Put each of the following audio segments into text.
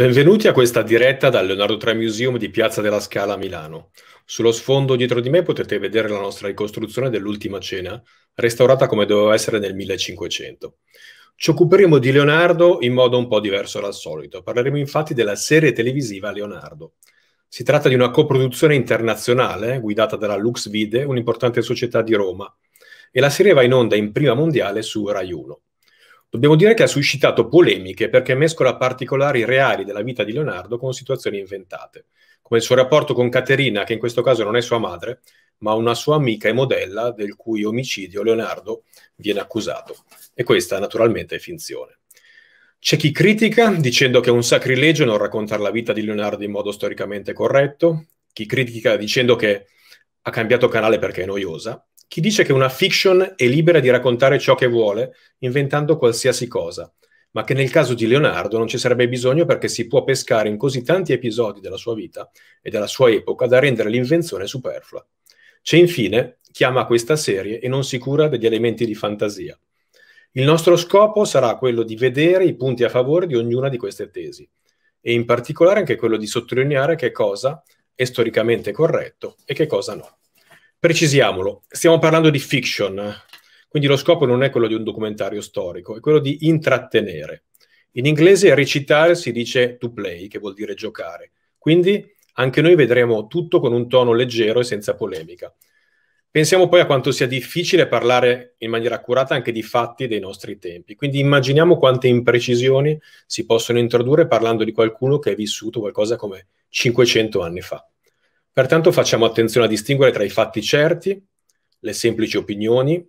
Benvenuti a questa diretta dal Leonardo III Museum di Piazza della Scala a Milano. Sullo sfondo dietro di me potete vedere la nostra ricostruzione dell'ultima cena, restaurata come doveva essere nel 1500. Ci occuperemo di Leonardo in modo un po' diverso dal solito. Parleremo infatti della serie televisiva Leonardo. Si tratta di una coproduzione internazionale eh, guidata dalla Lux Vide, un'importante società di Roma, e la serie va in onda in prima mondiale su Rai 1. Dobbiamo dire che ha suscitato polemiche perché mescola particolari reali della vita di Leonardo con situazioni inventate, come il suo rapporto con Caterina, che in questo caso non è sua madre, ma una sua amica e modella del cui omicidio Leonardo viene accusato. E questa naturalmente è finzione. C'è chi critica dicendo che è un sacrilegio non raccontare la vita di Leonardo in modo storicamente corretto, chi critica dicendo che ha cambiato canale perché è noiosa, chi dice che una fiction è libera di raccontare ciò che vuole, inventando qualsiasi cosa, ma che nel caso di Leonardo non ci sarebbe bisogno perché si può pescare in così tanti episodi della sua vita e della sua epoca da rendere l'invenzione superflua. C'è infine chi ama questa serie e non si cura degli elementi di fantasia. Il nostro scopo sarà quello di vedere i punti a favore di ognuna di queste tesi e in particolare anche quello di sottolineare che cosa è storicamente corretto e che cosa no. Precisiamolo, stiamo parlando di fiction, quindi lo scopo non è quello di un documentario storico, è quello di intrattenere. In inglese recitare si dice to play, che vuol dire giocare. Quindi anche noi vedremo tutto con un tono leggero e senza polemica. Pensiamo poi a quanto sia difficile parlare in maniera accurata anche di fatti dei nostri tempi. Quindi immaginiamo quante imprecisioni si possono introdurre parlando di qualcuno che ha vissuto qualcosa come 500 anni fa. Pertanto facciamo attenzione a distinguere tra i fatti certi, le semplici opinioni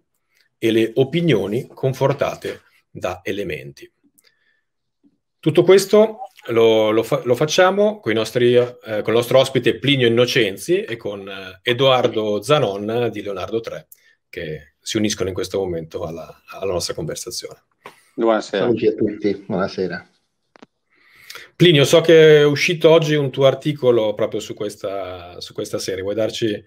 e le opinioni confortate da elementi. Tutto questo lo, lo, fa, lo facciamo nostri, eh, con il nostro ospite Plinio Innocenzi e con eh, Edoardo Zanon di Leonardo III, che si uniscono in questo momento alla, alla nostra conversazione. Buonasera. Saluti a tutti, buonasera. Plinio, so che è uscito oggi un tuo articolo proprio su questa, su questa serie. Vuoi darci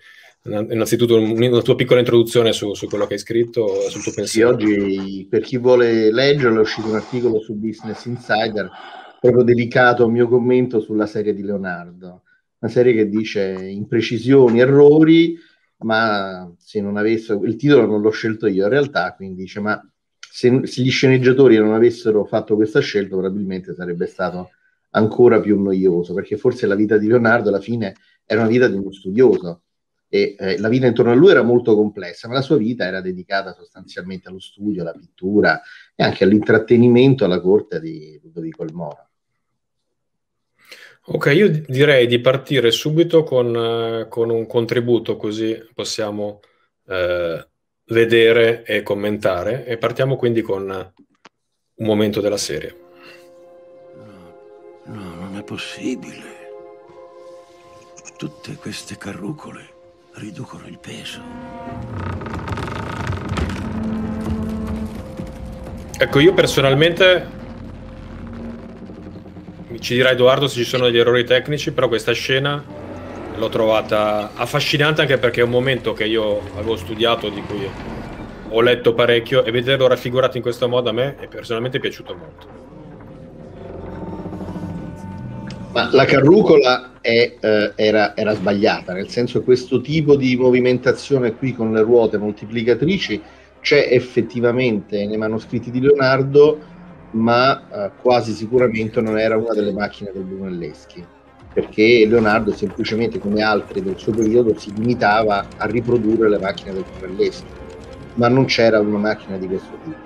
innanzitutto una tua piccola introduzione su, su quello che hai scritto, sul tuo pensiero? Sì, oggi per chi vuole leggerlo è uscito un articolo su Business Insider proprio dedicato al mio commento sulla serie di Leonardo. Una serie che dice imprecisioni, errori, ma se non avessero... Il titolo non l'ho scelto io in realtà, quindi dice ma se, se gli sceneggiatori non avessero fatto questa scelta probabilmente sarebbe stato ancora più noioso, perché forse la vita di Leonardo alla fine era una vita di uno studioso e eh, la vita intorno a lui era molto complessa, ma la sua vita era dedicata sostanzialmente allo studio, alla pittura e anche all'intrattenimento alla corte di Ludovico il Moro. Ok, io direi di partire subito con, eh, con un contributo così possiamo eh, vedere e commentare e partiamo quindi con eh, un momento della serie possibile. Tutte queste carrucole riducono il peso. Ecco, io personalmente... Mi ci dirà Edoardo se ci sono degli errori tecnici, però questa scena l'ho trovata affascinante anche perché è un momento che io avevo studiato, di cui ho letto parecchio, e vederlo raffigurato in questo modo a me è personalmente piaciuto molto. Ma la carrucola è, eh, era, era, sbagliata, nel senso che questo tipo di movimentazione qui con le ruote moltiplicatrici c'è effettivamente nei manoscritti di Leonardo, ma eh, quasi sicuramente non era una delle macchine del Brunelleschi, perché Leonardo semplicemente come altri del suo periodo si limitava a riprodurre le macchine del Brunelleschi, ma non c'era una macchina di questo tipo.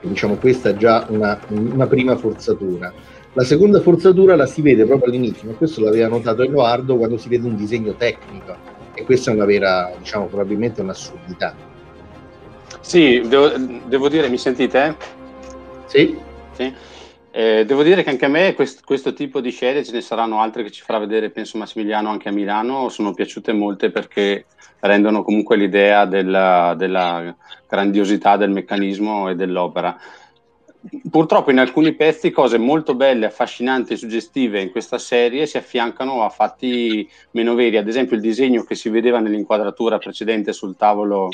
E, diciamo questa è già una, una prima forzatura la seconda forzatura la si vede proprio all'inizio, ma questo l'aveva notato Edoardo quando si vede un disegno tecnico e questa è una vera, diciamo, probabilmente un'assurdità. Sì, devo, devo dire, mi sentite? Sì. sì. Eh, devo dire che anche a me quest, questo tipo di scene, ce ne saranno altre che ci farà vedere, penso Massimiliano anche a Milano, sono piaciute molte perché rendono comunque l'idea della, della grandiosità del meccanismo e dell'opera purtroppo in alcuni pezzi cose molto belle, affascinanti e suggestive in questa serie si affiancano a fatti meno veri. Ad esempio il disegno che si vedeva nell'inquadratura precedente sul tavolo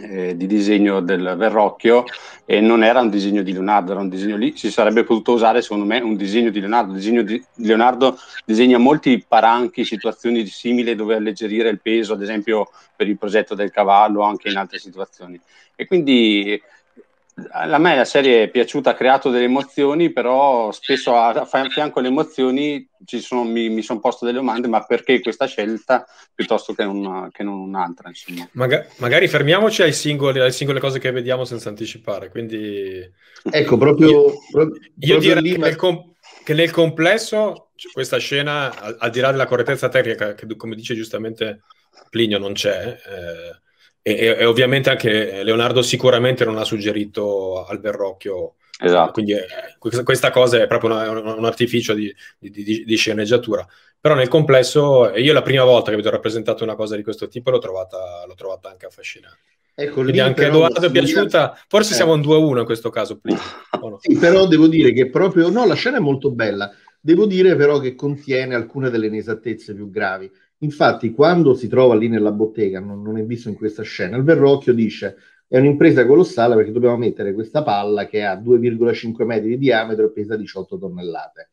eh, di disegno del Verrocchio e non era un disegno di Leonardo, era un disegno lì, si sarebbe potuto usare secondo me un disegno di Leonardo, il disegno di Leonardo disegna molti paranchi, situazioni simili dove alleggerire il peso, ad esempio per il progetto del cavallo, anche in altre situazioni. E quindi a me la serie è piaciuta, ha creato delle emozioni, però spesso a, a fianco alle emozioni sono, mi, mi sono posto delle domande, ma perché questa scelta piuttosto che, una, che non un'altra? Maga- magari fermiamoci ai singoli, alle singole cose che vediamo senza anticipare. Quindi... Ecco, proprio... Io, proprio io direi lì, che, ma... nel com- che, nel complesso questa scena, al, al di là della correttezza tecnica, che come dice giustamente Plinio non c'è, eh, e, e, ovviamente anche Leonardo sicuramente non ha suggerito al Verrocchio. Esatto. Quindi è, eh, questa cosa è proprio una, un, artificio di, di, di, di, sceneggiatura. Però nel complesso, io la prima volta che vedo rappresentato una cosa di questo tipo l'ho trovata, l'ho trovata anche affascinante. Ecco, Quindi anche Edoardo è piaciuta, dire... forse eh. siamo un 2-1 in questo caso. no? sì, però devo dire che proprio, no, la scena è molto bella, devo dire però che contiene alcune delle inesattezze più gravi Infatti, quando si trova lì nella bottega, non, non è visto in questa scena, il Verrocchio dice è un'impresa colossale perché dobbiamo mettere questa palla che ha 2,5 metri di diametro e pesa 18 tonnellate.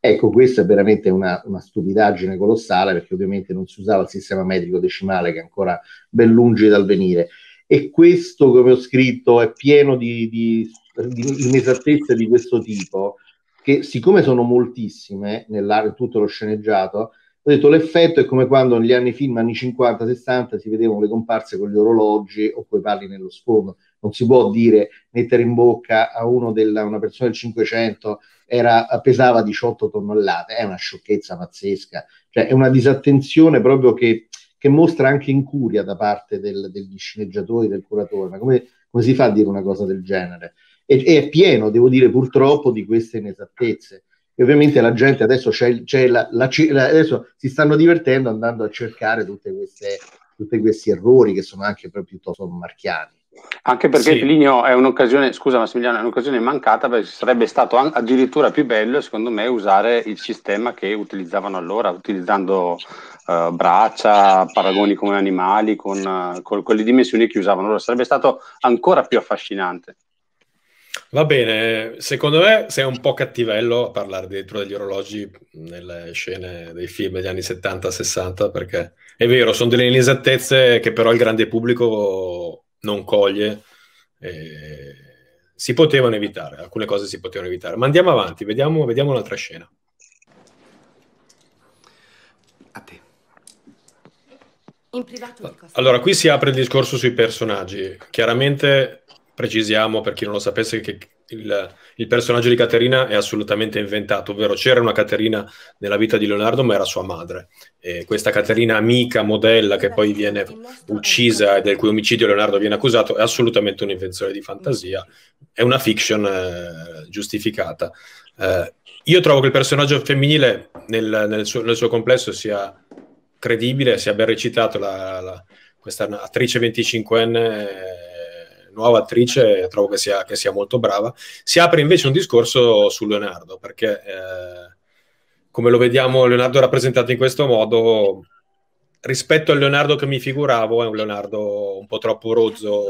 Ecco, questa è veramente una, una, stupidaggine colossale perché ovviamente non si usava il sistema metrico decimale che è ancora ben lungi dal venire. E questo, come ho scritto, è pieno di, di, di inesattezze di questo tipo, che siccome sono moltissime in tutto lo sceneggiato, ho detto l'effetto è come quando negli anni film, anni 50-60, si vedevano le comparse con gli orologi o coi pali nello sfondo. Non si può dire mettere in bocca a della, una persona del 500 era, pesava 18 tonnellate, è una sciocchezza pazzesca, cioè è una disattenzione proprio che, che mostra anche incuria da parte del, degli sceneggiatori, del curatore, ma come, come, si fa a dire una cosa del genere? E, e è pieno, devo dire purtroppo, di queste inesattezze e ovviamente la gente adesso, c'è, c'è la, la, la, adesso si stanno divertendo andando a cercare tutte queste, tutti questi errori che sono anche proprio piuttosto marchiani. Anche perché sì. Plinio è un'occasione, scusa Massimiliano, è un'occasione mancata perché sarebbe stato an- addirittura più bello, secondo me, usare il sistema che utilizzavano allora, utilizzando uh, braccia, paragoni con animali, con, uh, con, con dimensioni che usavano allora. Sarebbe stato ancora più affascinante. Va bene, secondo me sei un po' cattivello a parlare dentro degli orologi nelle scene dei film degli anni 70-60, perché è vero, sono delle inesattezze che però il grande pubblico non coglie. E... Si potevano evitare, alcune cose si potevano evitare. Ma andiamo avanti, vediamo, vediamo un'altra scena. A te. In privato allora, qui si apre il discorso sui personaggi. Chiaramente precisiamo per chi non lo sapesse che il, il personaggio di Caterina è assolutamente inventato, ovvero c'era una Caterina nella vita di Leonardo ma era sua madre. E questa Caterina amica, modella, che poi viene uccisa e del cui omicidio Leonardo viene accusato, è assolutamente un'invenzione di fantasia, è una fiction eh, giustificata. Eh, io trovo che il personaggio femminile nel, nel, suo, nel suo complesso sia credibile, sia ben recitato la, la, questa attrice 25enne nuova attrice, trovo che sia, che sia, molto brava. Si apre invece un discorso su Leonardo, perché eh, come lo vediamo, Leonardo rappresentato in questo modo, rispetto al Leonardo che mi figuravo, è un Leonardo un po' troppo rozzo,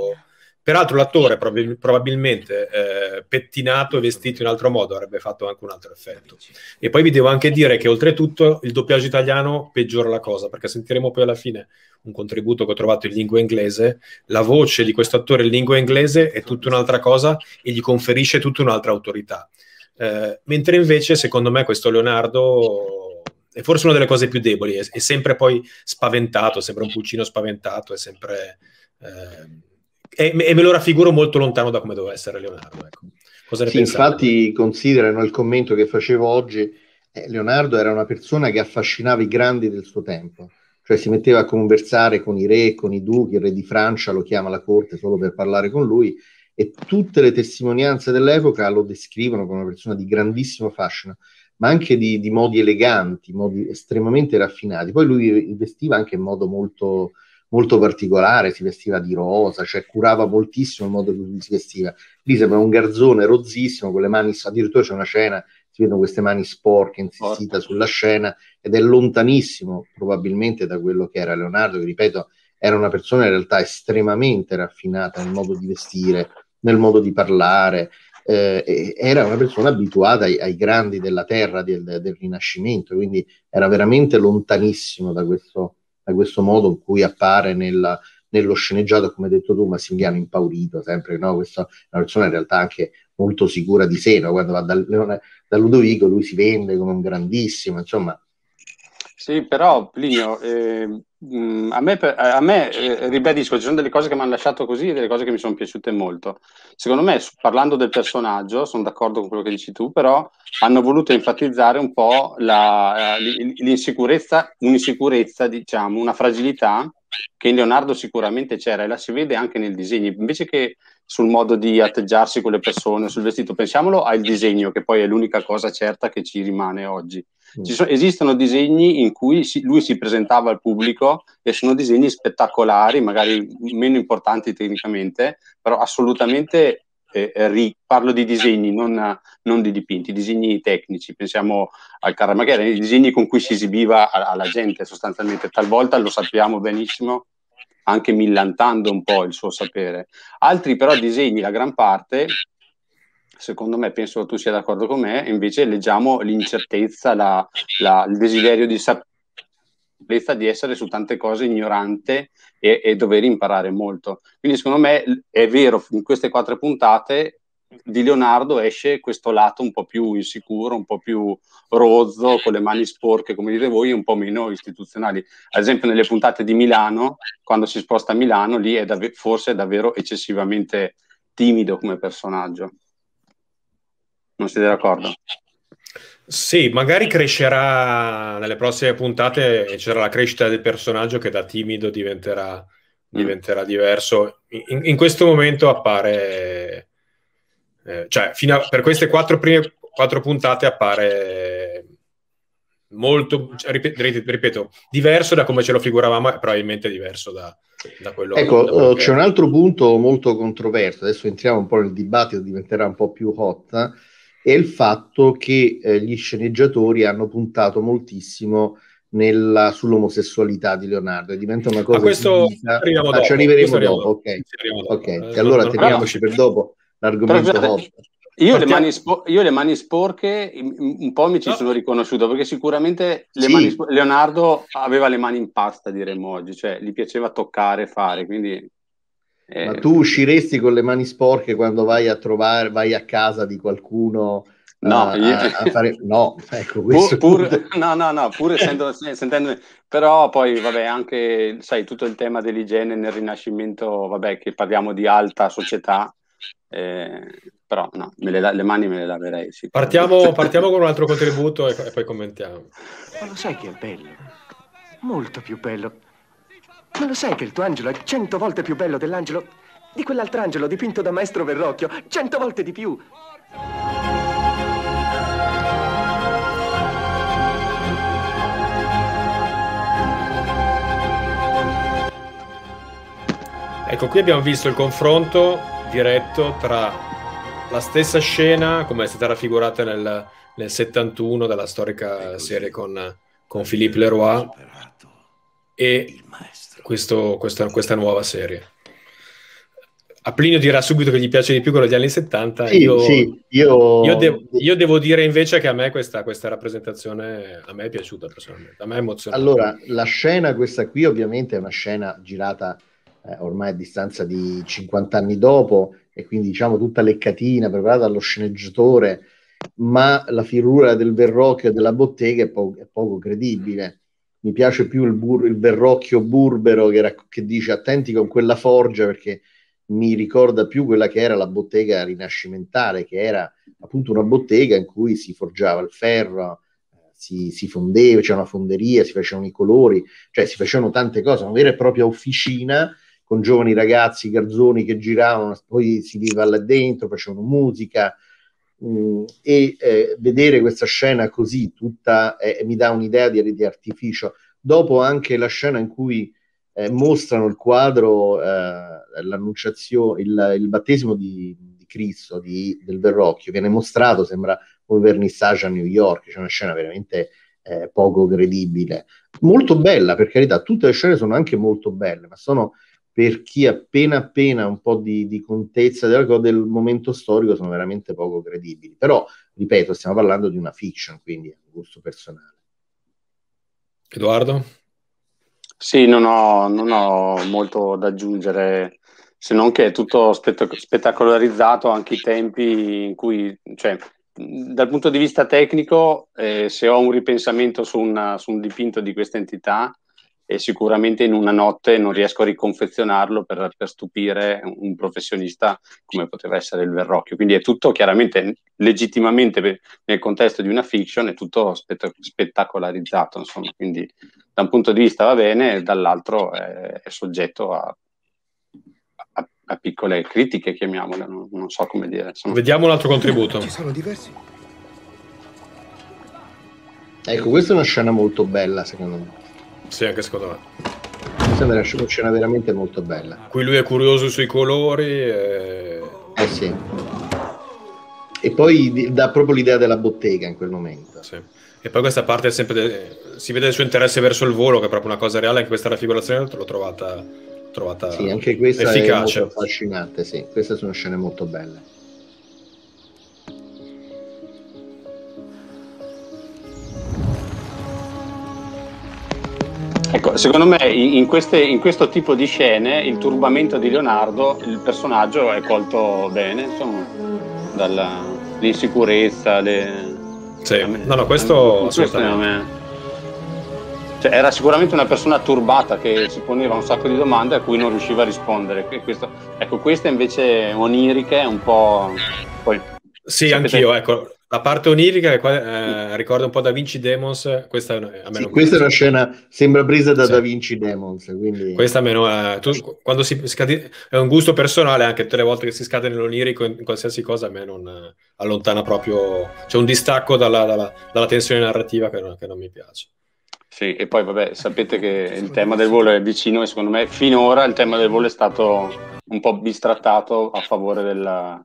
Peraltro l'attore prob- probabilmente eh, pettinato e vestito in altro modo avrebbe fatto anche un altro effetto. E poi vi devo anche dire che oltretutto il doppiaggio italiano peggiora la cosa, perché sentiremo poi alla fine un contributo che ho trovato in lingua inglese, la voce di questo attore in lingua inglese è tutta un'altra cosa e gli conferisce tutta un'altra autorità. Eh, mentre invece secondo me questo Leonardo è forse una delle cose più deboli, è, è sempre poi spaventato, sembra un pulcino spaventato, è sempre... Eh, e, e, me lo raffiguro molto lontano da come doveva essere Leonardo. Ecco. Cosa ne sì, infatti considerano il commento che facevo oggi, eh, Leonardo era una persona che affascinava i grandi del suo tempo, cioè si metteva a conversare con i re, con i duchi, il re di Francia lo chiama alla corte solo per parlare con lui e tutte le testimonianze dell'epoca lo descrivono come una persona di grandissimo fascino, ma anche di, di modi eleganti, modi estremamente raffinati. Poi lui vestiva anche in modo molto molto particolare, si vestiva di rosa, cioè curava moltissimo il modo in cui si vestiva. Lì sembra un garzone rozzissimo, con le mani, addirittura c'è una scena, si vedono queste mani sporche, insistite sulla scena, ed è lontanissimo probabilmente da quello che era Leonardo, che ripeto, era una persona in realtà estremamente raffinata nel modo di vestire, nel modo di parlare, eh, era una persona abituata ai, ai grandi della terra del, del, Rinascimento, quindi era veramente lontanissimo da questo da questo modo in cui appare nella, nello sceneggiato, come hai detto tu, Massimiliano impaurito, sempre no? questa è una persona in realtà anche molto sicura di sé, no? quando va da, da Ludovico lui si vende come un grandissimo, insomma sì, però Plinio, eh, a me, a me eh, ribadisco, ci sono delle cose che mi hanno lasciato così e delle cose che mi sono piaciute molto. Secondo me, parlando del personaggio, sono d'accordo con quello che dici tu, però hanno voluto enfatizzare un po' la, eh, l'insicurezza, un'insicurezza, diciamo, una fragilità che in Leonardo sicuramente c'era e la si vede anche nel disegno, invece che sul modo di atteggiarsi con le persone, sul vestito, pensiamolo al disegno che poi è l'unica cosa certa che ci rimane oggi. So, esistono disegni in cui si, lui si presentava al pubblico e sono disegni spettacolari, magari meno importanti tecnicamente, però assolutamente eh, ri, parlo di disegni, non, non, di dipinti, disegni tecnici. Pensiamo al Caramaghera, i disegni con cui si esibiva a, alla gente sostanzialmente. Talvolta lo sappiamo benissimo anche millantando un po' il suo sapere. Altri però disegni, la gran parte, secondo me, penso che tu sia d'accordo con me, invece leggiamo l'incertezza, la, la, il desiderio di sapere di essere su tante cose ignorante e, e, dover imparare molto. Quindi secondo me è vero, in queste quattro puntate di Leonardo esce questo lato un po' più insicuro, un po' più rozzo, con le mani sporche, come dite voi, un po' meno istituzionali. Ad esempio nelle puntate di Milano, quando si sposta a Milano, lì è dav- forse è davvero eccessivamente timido come personaggio. Non siete d'accordo? Sì, magari crescerà nelle prossime puntate e c'era la crescita del personaggio che da timido diventerà, mm. diventerà diverso. In, in, questo momento appare, eh, cioè a, per queste quattro prime quattro puntate appare molto, cioè, ripeto, diverso da come ce lo figuravamo e probabilmente diverso da, da quello ecco, da Ecco, c'è un altro punto molto controverso, adesso entriamo un po' nel dibattito, diventerà un po' più hot è il fatto che eh, gli sceneggiatori hanno puntato moltissimo nella, sull'omosessualità di Leonardo e diventa una cosa... questo divisa, arriviamo ah, dopo. ci arriveremo dopo, dopo. ok. Dopo. Eh, allora teniamoci per dopo l'argomento Hobbit. Io le, mani, io le, mani sporche un po' mi ci sono riconosciuto perché sicuramente sì. Leonardo aveva le mani in pasta, diremmo oggi, cioè gli piaceva toccare, fare, quindi eh, Ma tu usciresti con le mani sporche quando vai a trovare, vai a casa di qualcuno? No, a, eh, io... a fare... no, ecco Pur, pur... No, no, no, pur essendo, sentendo... però poi vabbè anche, sai, tutto il tema dell'igiene nel Rinascimento, vabbè che parliamo di alta società, eh, però no, le, le, mani me le laverei. Partiamo, partiamo con un altro contributo e, e poi commentiamo. Ma lo sai che è bello? Molto più bello ma lo sai che il tuo angelo è cento volte più bello dell'angelo di quell'altro angelo dipinto da maestro Verrocchio? Cento volte di più! Ecco, qui abbiamo visto il confronto diretto tra la stessa scena, come è stata raffigurata nel, nel 71 dalla storica serie con, con Philippe Leroy, e questo, questa, questa, nuova serie. A Plinio dirà subito che gli piace di più quello degli anni 70. Sì, io, sì, io... Io, devo, io, devo dire invece che a me questa, questa rappresentazione a me è piaciuta personalmente, a me è emozionante. Allora, la scena, questa qui ovviamente è una scena girata eh, ormai a distanza di 50 anni dopo, e quindi diciamo tutta leccatina preparata dallo sceneggiatore, ma la figura del Verrocchio e della bottega è, po- è poco credibile mi piace più il, bur- il berrocchio burbero che, rac- che, dice attenti con quella forgia perché mi ricorda più quella che era la bottega rinascimentale, che era appunto una bottega in cui si forgiava il ferro, eh, si, si fondeva, c'era una fonderia, si facevano i colori, cioè si facevano tante cose, una vera e propria officina con giovani ragazzi, garzoni che giravano, poi si viveva là dentro, facevano musica, mh, mm, e eh, vedere questa scena così tutta eh, mi dà un'idea di, di, artificio. Dopo anche la scena in cui eh, mostrano il quadro, eh, l'annunciazione, il, il, battesimo di, di Cristo, di, del Verrocchio, viene mostrato, sembra un vernissage a New York, c'è una scena veramente eh, poco credibile. Molto bella, per carità, tutte le scene sono anche molto belle, ma sono per chi appena appena un po' di, di contezza del, del momento storico sono veramente poco credibili. Però, ripeto, stiamo parlando di una fiction, quindi è un gusto personale. Edoardo? Sì, non ho, non ho molto da aggiungere, se non che è tutto spettac- spettacolarizzato, anche i tempi in cui, cioè, dal punto di vista tecnico, eh, se ho un ripensamento su, una, su un dipinto di questa entità, e sicuramente in una notte non riesco a riconfezionarlo per, per, stupire un professionista come poteva essere il Verrocchio. Quindi è tutto chiaramente legittimamente nel contesto di una fiction, è tutto spett- spettacolarizzato, insomma. quindi da un punto di vista va bene, dall'altro è, è soggetto a, a, piccole critiche, chiamiamole, non, non so come dire. Insomma. Vediamo un altro contributo. Ci sono diversi. Ecco, questa è una scena molto bella, secondo me sì, anche secondo me. Questa è una scena veramente molto bella. Qui lui è curioso sui colori. E... Eh sì. E poi dà proprio l'idea della bottega in quel momento. Sì. E poi questa parte è sempre de... si vede il suo interesse verso il volo, che è proprio una cosa reale, anche questa raffigurazione l'ho trovata, trovata sì, anche questa efficace. è molto affascinante, sì. Queste sono scene molto belle. Ecco, secondo me in, queste, in, questo tipo di scene il turbamento di Leonardo, il personaggio è colto bene, insomma, dall'insicurezza. Le... Sì, me, no, no, questo, questo cioè, era sicuramente una persona turbata che si poneva un sacco di domande a cui non riusciva a rispondere. Questo, ecco, questa invece onirica è un po'... Poi, sì, anch'io, ecco, la parte onirica eh, ricorda un po' Da Vinci Demons. Questa, a me sì, questa è una scena, sembra presa da sì. Da Vinci Demons. Quindi... Questa meno, eh, tu, quando si, scade, è un gusto personale, anche tutte le volte che si scade nell'onirico, in, in qualsiasi cosa, a me non eh, allontana proprio. C'è un distacco dalla, dalla, dalla tensione narrativa che non, che non mi piace. Sì, e poi vabbè, sapete che il tema del volo è vicino e secondo me finora il tema del volo è stato un po' bistrattato a favore della,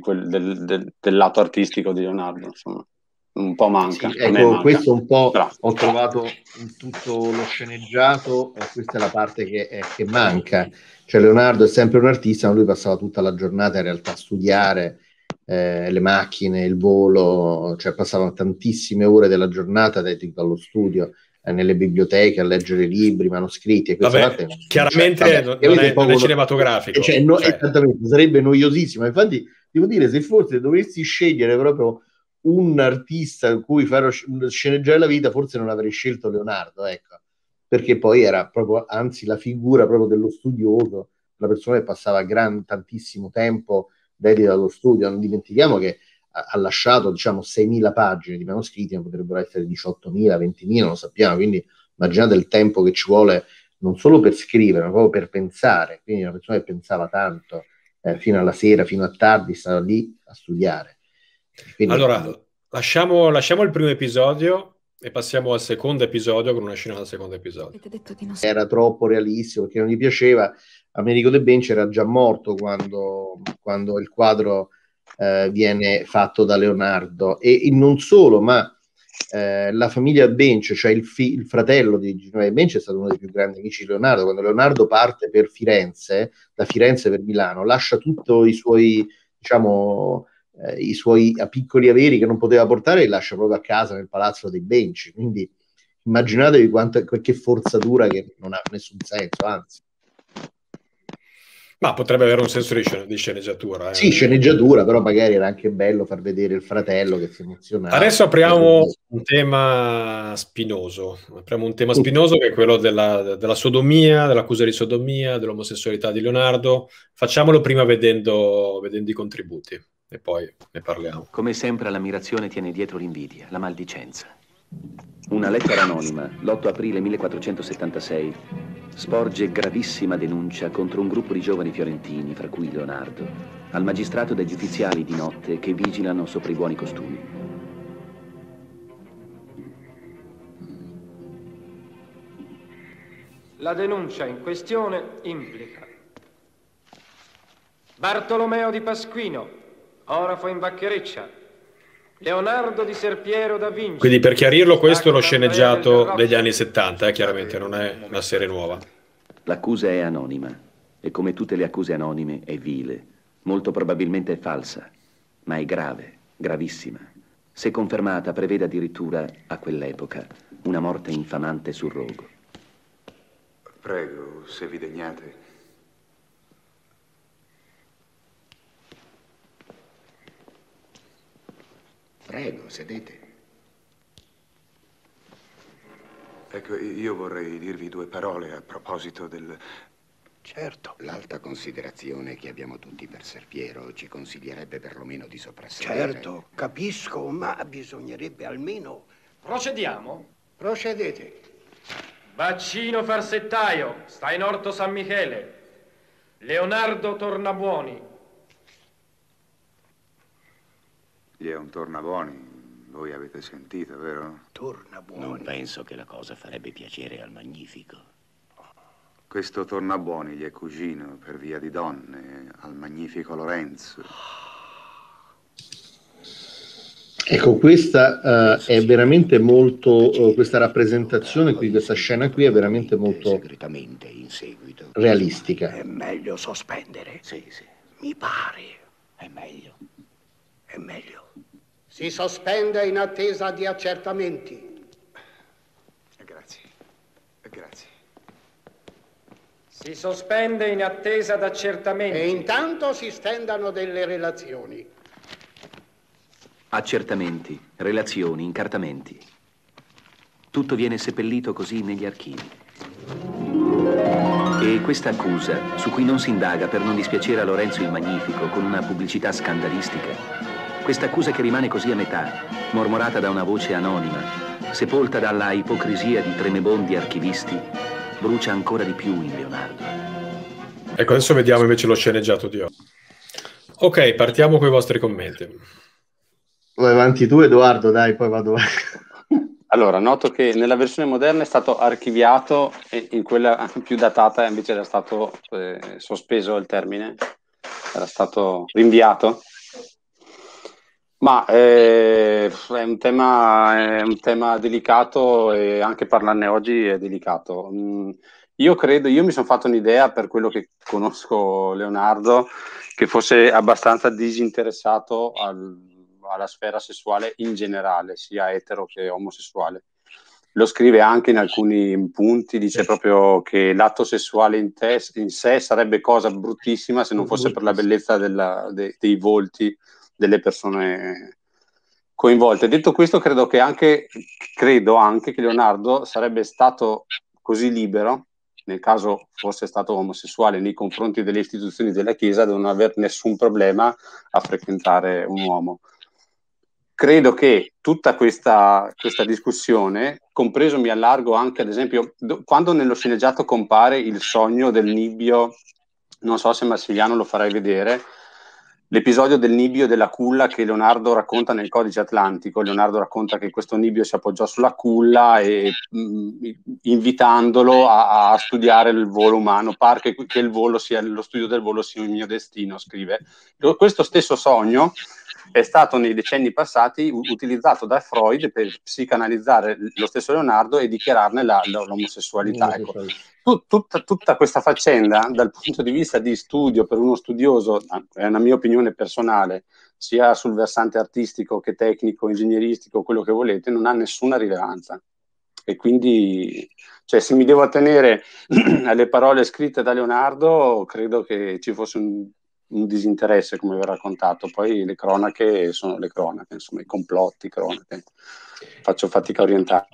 quel, del, del, del, lato artistico di Leonardo, insomma. Un po' manca. Sì, ecco, manca. questo un po' Bravo. ho trovato in tutto lo sceneggiato, e questa è la parte che, è, che manca. Cioè Leonardo è sempre un artista, ma lui passava tutta la giornata in realtà a studiare, eh, le macchine, il volo, cioè passavano tantissime ore della giornata dedicate allo studio. Eh, nelle biblioteche a leggere libri, manoscritti e cioè, Vabbè, non chiaramente cioè, non, è, non è cinematografico. Cioè, no, cioè. sarebbe noiosissimo. Infatti, devo dire, se forse dovessi scegliere proprio un artista con cui fare sceneggiare la vita, forse non avrei scelto Leonardo, ecco. Perché poi era proprio, anzi, la figura proprio dello studioso, la persona che passava gran, tantissimo tempo dedita allo studio. Non dimentichiamo che ha lasciato diciamo 6.000 pagine di manoscritti, ma potrebbero essere 18.000, 20.000, non sappiamo, quindi immaginate il tempo che ci vuole non solo per scrivere, ma proprio per pensare, quindi una persona che pensava tanto eh, fino alla sera, fino a tardi, stava lì a studiare. Quindi, allora, lasciamo, lasciamo il primo episodio e passiamo al secondo episodio con una scena dal secondo episodio. Era troppo realistico perché non gli piaceva. Americo De Benci era già morto quando, quando il quadro eh, viene fatto da Leonardo e, e non solo, ma eh, la famiglia Bencio, cioè il, fi- il fratello di Giuseppe Bencio è stato uno dei più grandi amici di Leonardo, quando Leonardo parte per Firenze, da Firenze per Milano, lascia tutti i suoi, diciamo, eh, i suoi piccoli averi che non poteva portare e li lascia proprio a casa nel palazzo dei Benci, quindi immaginatevi quanta, che forzatura che non ha nessun senso, anzi. Ma potrebbe avere un senso di, sceneggiatura. Eh. Sì, sceneggiatura, però magari era anche bello far vedere il fratello che si emozionava. Adesso apriamo un tema spinoso. Apriamo un tema spinoso che è quello della, della sodomia, dell'accusa di sodomia, dell'omosessualità di Leonardo. Facciamolo prima vedendo, vedendo i contributi e poi ne parliamo. Come sempre l'ammirazione tiene dietro l'invidia, la maldicenza. Una lettera anonima, l'8 aprile 1476 sporge gravissima denuncia contro un gruppo di giovani fiorentini, fra cui Leonardo, al magistrato dei giudiziari di notte che vigilano sopra i buoni costumi. La denuncia in questione implica Bartolomeo di Pasquino, orafo in Vacchereccia, Leonardo di Serpiero da Vinci. Quindi per chiarirlo, questo è lo sceneggiato degli anni 70, eh, chiaramente, non è una serie nuova. L'accusa è anonima e come tutte le accuse anonime è vile, molto probabilmente è falsa, ma è grave, gravissima. Se confermata prevede addirittura, a quell'epoca, una morte infamante sul rogo. Prego, se vi degnate, Prego, sedete. Ecco, io vorrei dirvi due parole a proposito del... Certo. L'alta considerazione che abbiamo tutti per Serpiero ci consiglierebbe perlomeno di soprassedere. Certo, capisco, ma bisognerebbe almeno... Procediamo? Procedete. Baccino farsettaio, sta in orto San Michele. Leonardo Tornabuoni, Gli è un tornaboni, voi avete sentito, vero? Tornabuoni? Non penso che la cosa farebbe piacere al Magnifico. Questo tornabuoni gli è cugino per via di donne al Magnifico Lorenzo. Ecco, questa uh, è veramente molto, uh, questa rappresentazione qui, questa scena qui è veramente molto realistica. È meglio sospendere. Sì, sì. Mi pare. È meglio. È meglio si sospende in attesa di accertamenti. Eh, grazie, eh, grazie. Si sospende in attesa d'accertamenti. E intanto si stendano delle relazioni. Accertamenti, relazioni, incartamenti. Tutto viene seppellito così negli archivi. E questa accusa, su cui non si indaga per non dispiacere a Lorenzo il Magnifico con una pubblicità scandalistica, questa accusa che rimane così a metà, mormorata da una voce anonima, sepolta dalla ipocrisia di tremebondi archivisti, brucia ancora di più in Leonardo. Ecco, adesso vediamo invece lo sceneggiato di oggi. Ok, partiamo con i vostri commenti. Vai avanti tu Edoardo, dai, poi vado. avanti. allora, noto che nella versione moderna è stato archiviato e in quella più datata invece era stato eh, sospeso il termine, era stato rinviato. Ma eh, è, un tema, è, un tema, delicato e anche parlarne oggi è delicato. Mm, io credo, io mi sono fatto un'idea per quello che conosco Leonardo, che fosse abbastanza disinteressato al, alla sfera sessuale in generale, sia etero che omosessuale. Lo scrive anche in alcuni punti, dice proprio che l'atto sessuale in, te, in sé sarebbe cosa bruttissima se non fosse per la bellezza della, de, dei volti delle persone coinvolte. Detto questo, credo che anche, credo anche che Leonardo sarebbe stato così libero, nel caso fosse stato omosessuale, nei confronti delle istituzioni della Chiesa, da non avere nessun problema a frequentare un uomo. Credo che tutta questa, questa discussione, compreso mi allargo anche ad esempio, do, quando nello sceneggiato compare il sogno del nibbio, non so se Massiliano lo farai vedere, l'episodio del nibbio e della culla che Leonardo racconta nel codice atlantico. Leonardo racconta che questo nibbio si appoggiò sulla culla e mh, mm, invitandolo a, a, studiare il volo umano, par che, che sia, lo studio del volo sia il mio destino, scrive. Questo stesso sogno è stato nei decenni passati u- utilizzato da Freud per psicanalizzare lo stesso Leonardo e dichiararne la, la, l'omosessualità. Ecco. Tut, tutta, tutta, questa faccenda, dal punto di vista di studio, per uno studioso, è una mia opinione personale, sia sul versante artistico che tecnico, ingegneristico, quello che volete, non ha nessuna rilevanza. E quindi, cioè, se mi devo attenere alle parole scritte da Leonardo, credo che ci fosse un un disinteresse, come vi ho raccontato. Poi le cronache sono le cronache, insomma, i complotti, cronache. Faccio fatica a orientare.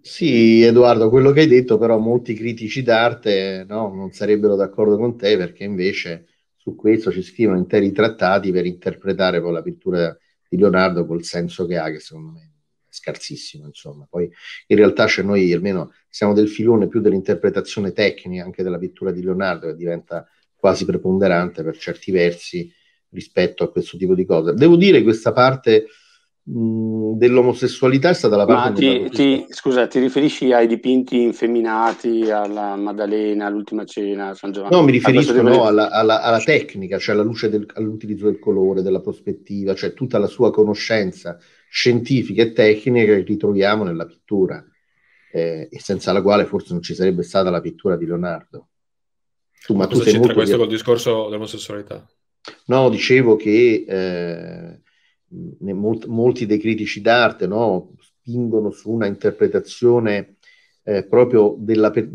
Sì, Edoardo, quello che hai detto, però molti critici d'arte no, non sarebbero d'accordo con te perché invece su questo ci scrivono interi trattati per interpretare poi la pittura di Leonardo col senso che ha, che secondo me è scarsissimo, insomma. Poi in realtà cioè noi almeno siamo del filone più dell'interpretazione tecnica anche della pittura di Leonardo che diventa quasi preponderante per certi versi rispetto a questo tipo di cose. Devo dire questa parte dell'omosessualità è stata la parte... Ti, ti, scusa, ti riferisci ai dipinti infeminati, alla Maddalena, all'ultima cena, San Giovanni? No, mi riferisco no, alla, alla, alla, tecnica, cioè alla luce del, all'utilizzo del colore, della prospettiva, cioè tutta la sua conoscenza scientifica e tecnica che ritroviamo nella pittura, eh, e senza la quale forse non ci sarebbe stata la pittura di Leonardo. Tu, ma Cosa tu c'entra questo di... col discorso dell'omosessualità? No, dicevo che eh, molt- molti dei critici d'arte no, spingono su una interpretazione eh, proprio della per-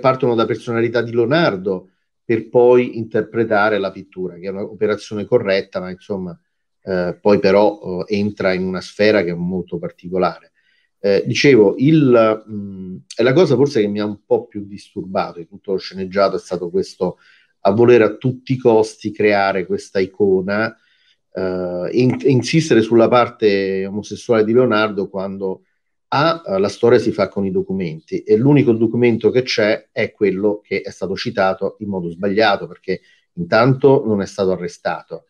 partono da personalità di Leonardo per poi interpretare la pittura, che è un'operazione corretta, ma insomma eh, poi però eh, entra in una sfera che è molto particolare. Eh, dicevo, il, mh, è la cosa forse che mi ha un po' più disturbato di tutto lo sceneggiato è stato questo a voler a tutti i costi creare questa icona eh, e insistere sulla parte omosessuale di Leonardo quando A, ah, la storia si fa con i documenti e l'unico documento che c'è è quello che è stato citato in modo sbagliato perché intanto non è stato arrestato.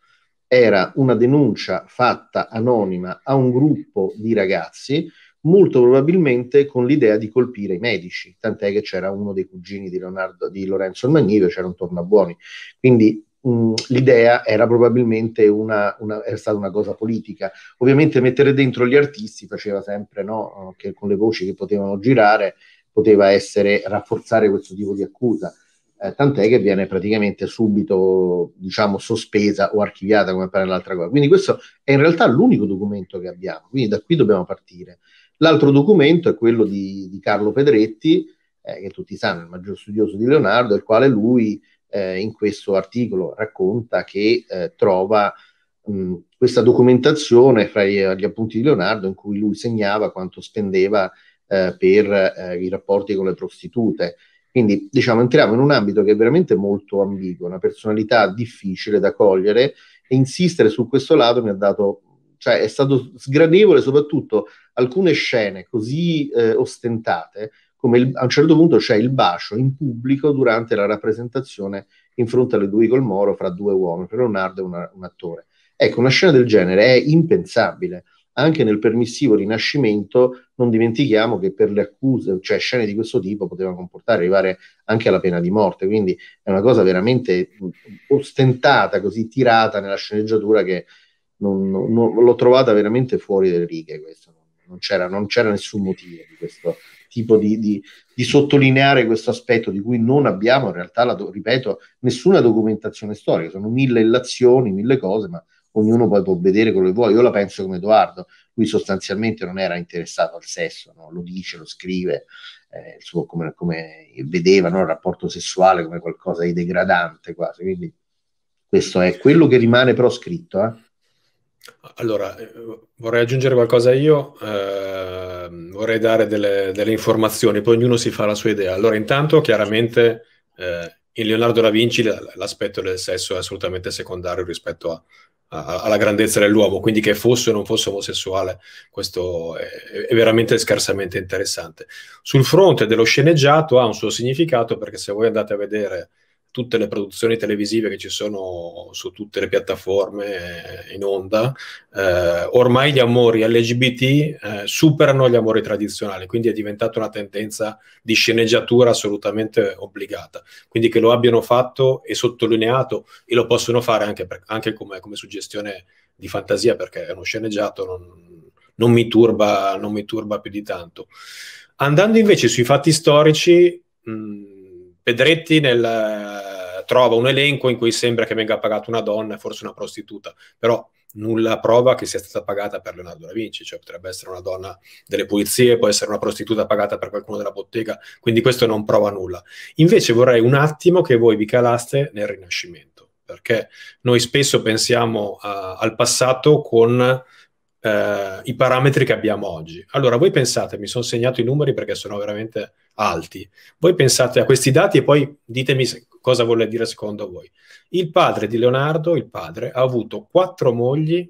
Era una denuncia fatta anonima a un gruppo di ragazzi molto probabilmente con l'idea di colpire i medici, tant'è che c'era uno dei cugini di, Leonardo, di Lorenzo il Magnifico, c'era un Tornabuoni, quindi mh, l'idea era probabilmente una, una, era stata una cosa politica. Ovviamente mettere dentro gli artisti faceva sempre, no, che con le voci che potevano girare, poteva essere rafforzare questo tipo di accusa. Eh, tant'è che viene praticamente subito diciamo sospesa o archiviata come pare l'altra cosa. Quindi questo è in realtà l'unico documento che abbiamo, quindi da qui dobbiamo partire. L'altro documento è quello di, di Carlo Pedretti, eh, che tutti sanno, il maggior studioso di Leonardo, il quale lui eh, in questo articolo racconta che eh, trova mh, questa documentazione fra gli, gli, appunti di Leonardo in cui lui segnava quanto spendeva eh, per eh, i rapporti con le prostitute. Quindi diciamo entriamo in un ambito che è veramente molto ambiguo, una personalità difficile da cogliere e insistere su questo lato mi ha dato cioè è stato sgradevole soprattutto alcune scene così eh, ostentate come il, a un certo punto c'è il bacio in pubblico durante la rappresentazione in fronte alle due col Moro fra due uomini, per Leonardo e una, un attore. Ecco, una scena del genere è impensabile. Anche nel permissivo Rinascimento non dimentichiamo che per le accuse, cioè scene di questo tipo, potevano comportare arrivare anche alla pena di morte. Quindi è una cosa veramente ostentata, così tirata nella sceneggiatura che non, non, l'ho trovata veramente fuori dalle righe. Questo. C'era, non, c'era, nessun motivo di questo tipo di, di, di, sottolineare questo aspetto di cui non abbiamo in realtà, la, ripeto, nessuna documentazione storica. Sono mille illazioni, mille cose, ma ognuno poi può vedere quello che vuole. Io la penso come Edoardo, lui sostanzialmente non era interessato al sesso, no? lo dice, lo scrive, eh, suo, come, come, vedeva no? il rapporto sessuale come qualcosa di degradante quasi. Quindi questo è quello che rimane però scritto. Eh? Allora, eh, vorrei aggiungere qualcosa io, eh, vorrei dare delle, delle, informazioni, poi ognuno si fa la sua idea. Allora, intanto chiaramente eh, in Leonardo da Vinci l'aspetto del sesso è assolutamente secondario rispetto a, a, alla grandezza dell'uomo, quindi che fosse o non fosse omosessuale, questo è, è veramente scarsamente interessante. Sul fronte dello sceneggiato ha un suo significato perché se voi andate a vedere tutte le produzioni televisive che ci sono su tutte le piattaforme eh, in onda, eh, ormai gli amori LGBT eh, superano gli amori tradizionali, quindi è diventata una tendenza di sceneggiatura assolutamente obbligata. Quindi che lo abbiano fatto e sottolineato e lo possono fare anche, per, anche come, come, suggestione di fantasia, perché è uno sceneggiato, non, non, mi turba, non mi turba più di tanto. Andando invece sui fatti storici... Mh, Pedretti nel, trova un elenco in cui sembra che venga pagata una donna, forse una prostituta, però nulla prova che sia stata pagata per Leonardo da Vinci, cioè potrebbe essere una donna delle pulizie, può essere una prostituta pagata per qualcuno della bottega, quindi questo non prova nulla. Invece vorrei un attimo che voi vi calaste nel Rinascimento, perché noi spesso pensiamo a, al passato con eh, i parametri che abbiamo oggi. Allora, voi pensate, mi sono segnato i numeri perché sono veramente alti, voi pensate a questi dati e poi ditemi se, cosa vuole dire secondo voi. Il padre di Leonardo, il padre, ha avuto quattro mogli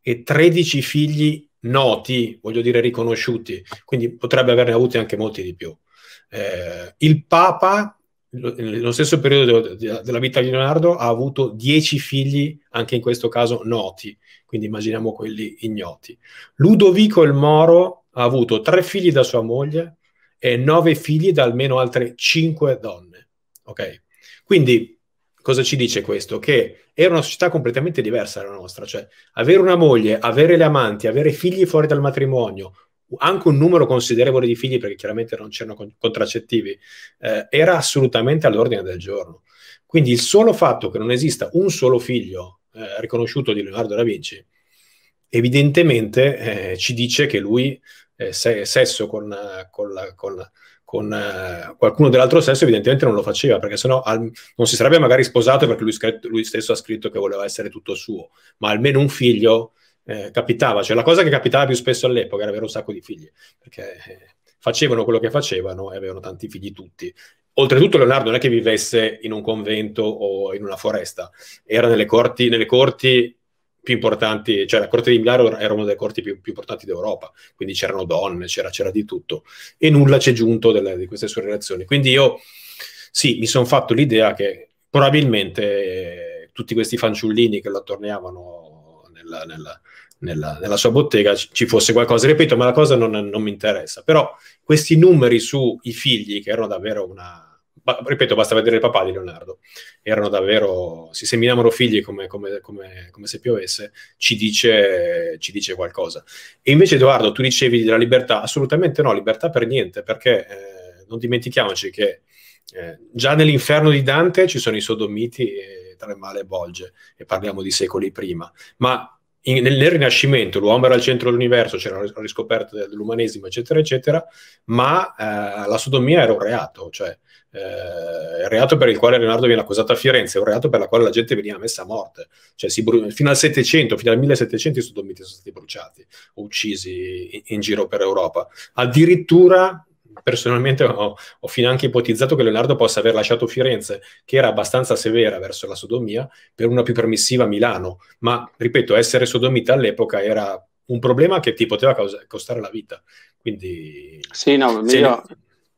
e 13 figli noti, voglio dire riconosciuti, quindi potrebbe averne avuti anche molti di più. Eh, il Papa nello stesso periodo della vita di Leonardo ha avuto dieci figli, anche in questo caso noti, quindi immaginiamo quelli ignoti. Ludovico il Moro ha avuto tre figli da sua moglie e nove figli da almeno altre cinque donne. Ok? Quindi cosa ci dice questo? Che era una società completamente diversa dalla nostra, cioè avere una moglie, avere le amanti, avere figli fuori dal matrimonio, anche un numero considerevole di figli, perché chiaramente non c'erano contraccettivi, eh, era assolutamente all'ordine del giorno. Quindi il solo fatto che non esista un solo figlio eh, riconosciuto di Leonardo da Vinci, evidentemente eh, ci dice che lui eh, se- sesso con, con, la, con, la, con eh, qualcuno dell'altro sesso evidentemente non lo faceva, perché sennò al, non si sarebbe magari sposato perché lui, scritto, lui stesso ha scritto che voleva essere tutto suo, ma almeno un figlio eh, capitava, cioè la cosa che capitava più spesso all'epoca era avere un sacco di figli, perché eh, facevano quello che facevano e avevano tanti figli tutti. Oltretutto Leonardo non è che vivesse in un convento o in una foresta, era nelle corti, nelle corti più importanti, cioè la corte di Milano era una delle corti più, più importanti d'Europa, quindi c'erano donne, c'era, c'era di tutto e nulla c'è giunto delle, di queste sue relazioni. Quindi io sì, mi sono fatto l'idea che probabilmente eh, tutti questi fanciullini che lo attorniavano nella, nella, nella, nella sua bottega ci fosse qualcosa, ripeto, ma la cosa non, non mi interessa. Però questi numeri sui figli, che erano davvero una, ripeto, basta vedere il papà di Leonardo, erano davvero, si seminavano figli come, come, come, come se piovesse, ci dice, ci dice, qualcosa. E invece Edoardo, tu dicevi della libertà, assolutamente no, libertà per niente, perché eh, non dimentichiamoci che eh, già nell'inferno di Dante ci sono i sodomiti e tra il male e bolge, e parliamo di secoli prima, ma in, nel, nel, Rinascimento l'uomo era al centro dell'universo, c'era la riscoperta dell'umanesimo, eccetera, eccetera, ma eh, la sodomia era un reato, cioè eh, il reato per il quale Leonardo viene accusato a Firenze, è un reato per il quale la gente veniva messa a morte, cioè bru- fino al 700, fino al 1700 i sodomiti sono stati bruciati o uccisi in, in giro per Europa. Addirittura personalmente ho, ho fin anche ipotizzato che Leonardo possa aver lasciato Firenze, che era abbastanza severa verso la sodomia, per una più permissiva Milano. Ma, ripeto, essere sodomita all'epoca era un problema che ti poteva causa- costare la vita. Quindi... Sì, no, io...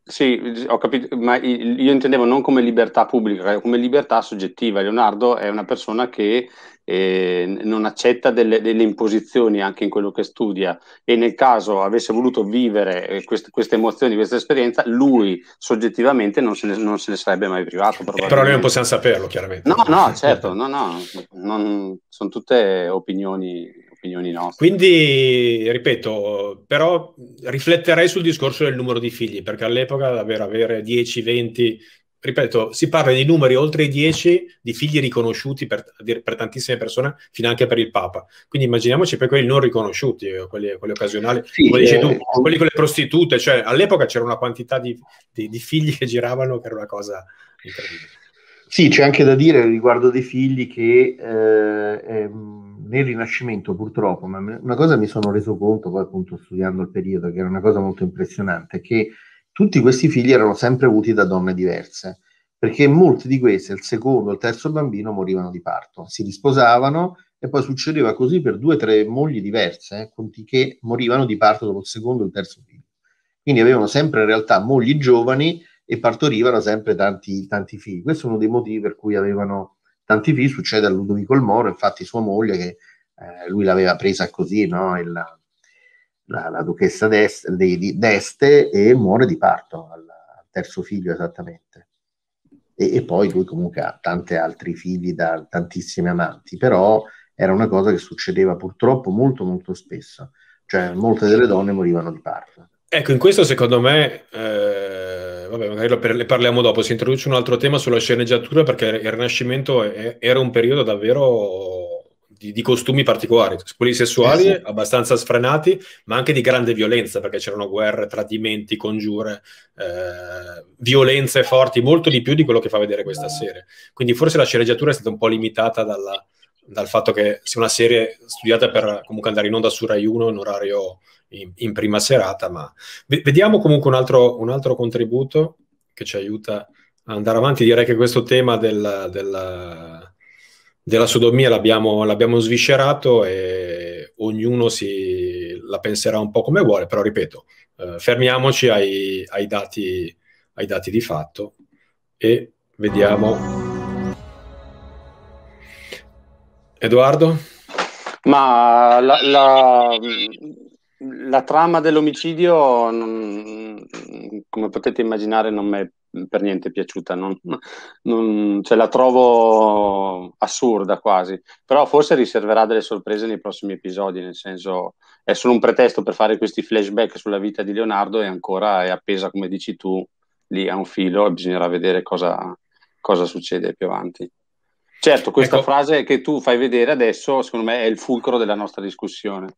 Sì, ho capito, ma io intendevo non come libertà pubblica, come libertà soggettiva. Leonardo è una persona che eh, non accetta delle, delle, imposizioni anche in quello che studia e nel caso avesse voluto vivere eh, queste, queste emozioni, questa esperienza, lui soggettivamente non se ne, non se ne sarebbe mai privato. Eh, però noi non possiamo saperlo, chiaramente. No, no, certo, no, no, non, sono tutte opinioni, opinioni nostre. Quindi, ripeto, però rifletterei sul discorso del numero di figli, perché all'epoca davvero avere 10, 20 ripeto, si parla di numeri oltre i 10 di figli riconosciuti per, per, tantissime persone, fino anche per il Papa. Quindi immaginiamoci per quelli non riconosciuti, eh, quelli, quelli occasionali, sì, quelli, eh, tu, eh. quelli, con le prostitute, cioè all'epoca c'era una quantità di, di, di figli che giravano che era una cosa incredibile. Sì, c'è anche da dire riguardo dei figli che eh, eh, nel Rinascimento purtroppo, ma una cosa mi sono reso conto poi appunto studiando il periodo, che era una cosa molto impressionante, che tutti questi figli erano sempre avuti da donne diverse, perché molti di queste, il secondo e il terzo bambino, morivano di parto, si risposavano e poi succedeva così per due o tre mogli diverse eh, conti che morivano di parto dopo il secondo e il terzo figlio. Quindi avevano sempre in realtà mogli giovani e partorivano sempre tanti, tanti figli. Questo è uno dei motivi per cui avevano tanti figli, succede a Ludovico il Moro, infatti sua moglie che eh, lui l'aveva presa così, no? Il, la, la duchessa d'Este, di, d'Este, e muore di parto al, al terzo figlio esattamente. E, e, poi lui comunque ha tanti altri figli da tantissime amanti, però era una cosa che succedeva purtroppo molto molto spesso, cioè molte delle donne morivano di parto. Ecco, in questo secondo me, eh, vabbè, magari ne parliamo dopo, si introduce un altro tema sulla sceneggiatura perché il Rinascimento è, era un periodo davvero di, di costumi particolari, quelli sessuali esatto. abbastanza sfrenati, ma anche di grande violenza, perché c'erano guerre, tradimenti, congiure, eh, violenze forti, molto di più di quello che fa vedere questa serie. Quindi forse la sceneggiatura è stata un po' limitata dalla, dal fatto che sia una serie studiata per comunque andare in onda su Rai 1 in orario in, in prima serata, ma vediamo comunque un altro, un altro contributo che ci aiuta a andare avanti. Direi che questo tema del, del della sodomia l'abbiamo, l'abbiamo sviscerato e ognuno si la penserà un po' come vuole, però ripeto, eh, fermiamoci ai, ai, dati, ai dati di fatto e vediamo. Edoardo? Ma la, la, la trama dell'omicidio, non, come potete immaginare, non mi è Mhmm, per niente piaciuta, non, non, cioè la trovo assurda quasi, però forse riserverà delle sorprese nei prossimi episodi, nel senso è solo un pretesto per fare questi flashback sulla vita di Leonardo e ancora è appesa, come dici tu, lì a un filo e bisognerà vedere cosa, cosa succede più avanti. Certo, questa ecco. frase che tu fai vedere adesso, secondo me, è il fulcro della nostra discussione.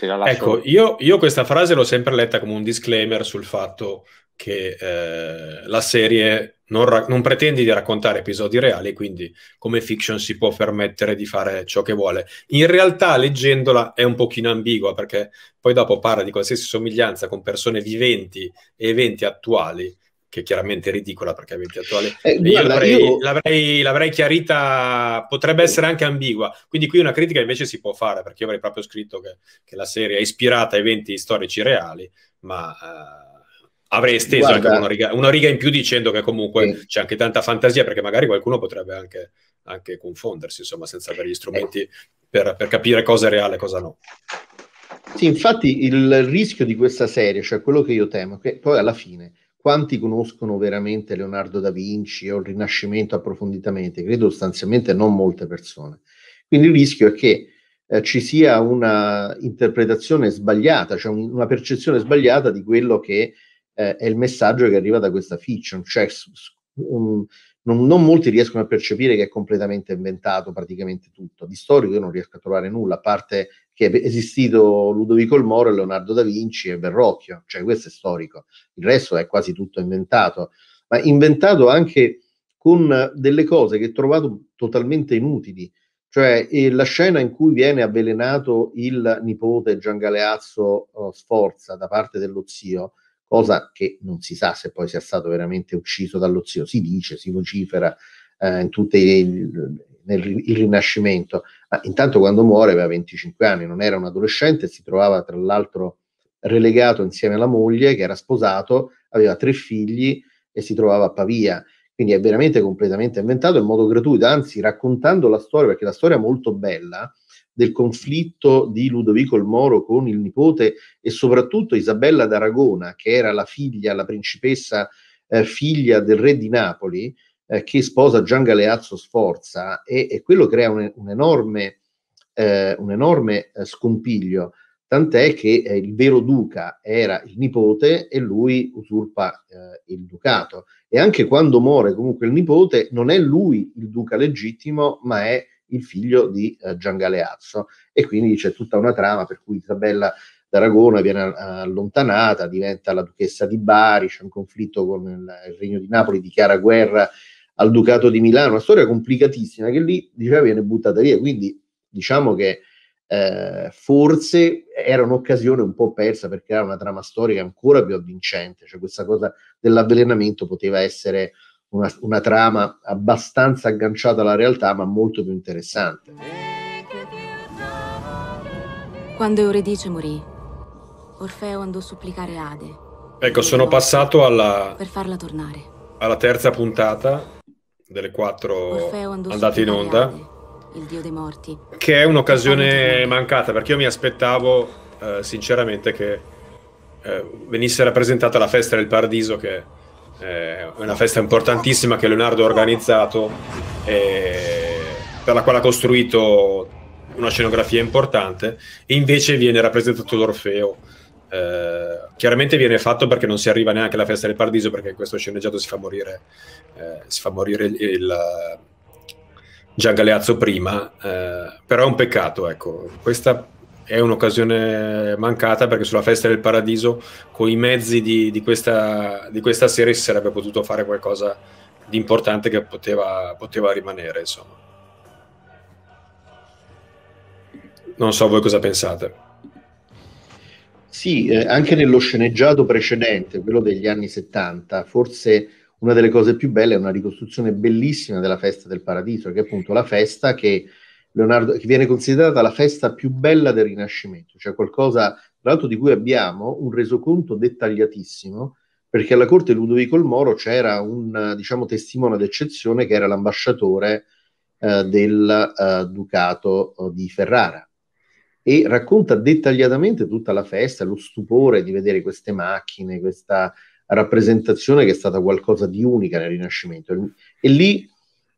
Ecco, io, io, questa frase l'ho sempre letta come un disclaimer sul fatto che eh, la serie non, ra- non, pretende di raccontare episodi reali, quindi come fiction si può permettere di fare ciò che vuole. In realtà leggendola è un pochino ambigua perché poi dopo parla di qualsiasi somiglianza con persone viventi e eventi attuali, che chiaramente è ridicola perché eventi attuali. Eh, guarda, l'avrei, io... l'avrei, l'avrei, chiarita, potrebbe essere anche ambigua, quindi qui una critica invece si può fare perché io avrei proprio scritto che, che la serie è ispirata a eventi storici reali, ma... Eh, avrei esteso Guarda, anche una riga, una riga, in più dicendo che comunque sì. c'è anche tanta fantasia perché magari qualcuno potrebbe anche, anche confondersi insomma senza avere gli strumenti eh. per, per, capire cosa è reale e cosa no sì infatti il rischio di questa serie cioè quello che io temo che poi alla fine quanti conoscono veramente Leonardo da Vinci o il Rinascimento approfonditamente credo sostanzialmente non molte persone quindi il rischio è che eh, ci sia una interpretazione sbagliata, cioè un, una percezione sbagliata di quello che eh, è il messaggio che arriva da questa fiction, cioè um, non, non, molti riescono a percepire che è completamente inventato praticamente tutto. Di storico io non riesco a trovare nulla, a parte che è esistito Ludovico il Moro, Leonardo da Vinci e Verrocchio, cioè questo è storico, il resto è quasi tutto inventato, ma inventato anche con delle cose che ho trovato totalmente inutili, cioè la scena in cui viene avvelenato il nipote Gian Galeazzo uh, Sforza da parte dello zio, cosa che non si sa se poi sia stato veramente ucciso dallo zio, si dice, si vocifera eh, in tutte il, nel, il rinascimento, ma intanto quando muore aveva 25 anni, non era un adolescente, si trovava tra l'altro relegato insieme alla moglie che era sposato, aveva tre figli e si trovava a Pavia. Quindi è veramente completamente inventato in modo gratuito, anzi raccontando la storia, perché la storia è molto bella, del conflitto di Ludovico il Moro con il nipote e soprattutto Isabella d'Aragona, che era la figlia, la principessa eh, figlia del re di Napoli, eh, che sposa Gian Galeazzo Sforza, e, e quello crea un, un enorme, eh, un enorme eh, scompiglio. Tant'è che eh, il vero duca era il nipote e lui usurpa eh, il ducato. E anche quando muore comunque il nipote, non è lui il duca legittimo, ma è il figlio di eh, Gian Galeazzo e quindi c'è tutta una trama per cui Isabella d'Aragona viene eh, allontanata, diventa la duchessa di Bari, c'è un conflitto con il, il regno di Napoli, dichiara guerra al ducato di Milano, una storia complicatissima che lì diceva viene buttata via, quindi diciamo che eh, forse era un'occasione un po' persa per creare una trama storica ancora più avvincente, cioè questa cosa dell'avvelenamento poteva essere una, una trama abbastanza agganciata alla realtà, ma molto più interessante. Quando Euridice morì, Orfeo andò a supplicare Ade. Ecco, sono passato alla, per farla tornare. alla terza puntata delle quattro andate in onda. Ade il dio dei morti. Che è un'occasione mancata, perché io mi aspettavo eh, sinceramente che eh, venisse rappresentata la festa del paradiso che eh, è una festa importantissima che Leonardo ha organizzato e eh, per la quale ha costruito una scenografia importante e invece viene rappresentato l'Orfeo. Eh, chiaramente viene fatto perché non si arriva neanche alla festa del paradiso perché in questo sceneggiato si fa morire, eh, si fa morire il, il eh, Gian Galeazzo prima, eh, però è un peccato, ecco, questa è un'occasione mancata perché sulla festa del paradiso con i mezzi di, di, questa, di questa, serie si sarebbe potuto fare qualcosa di importante che poteva, poteva rimanere insomma. non so voi cosa pensate sì, eh, anche nello sceneggiato precedente, quello degli anni 70, forse una delle cose più belle è una ricostruzione bellissima della festa del paradiso, che è appunto la festa che Leonardo, che viene considerata la festa più bella del Rinascimento, cioè qualcosa, tra l'altro, di cui abbiamo un resoconto dettagliatissimo, perché alla corte Ludovico il Moro c'era un, diciamo, testimone d'eccezione che era l'ambasciatore eh, del eh, Ducato eh, di Ferrara e racconta dettagliatamente tutta la festa, lo stupore di vedere queste macchine, questa rappresentazione che è stata qualcosa di unica nel Rinascimento. E lì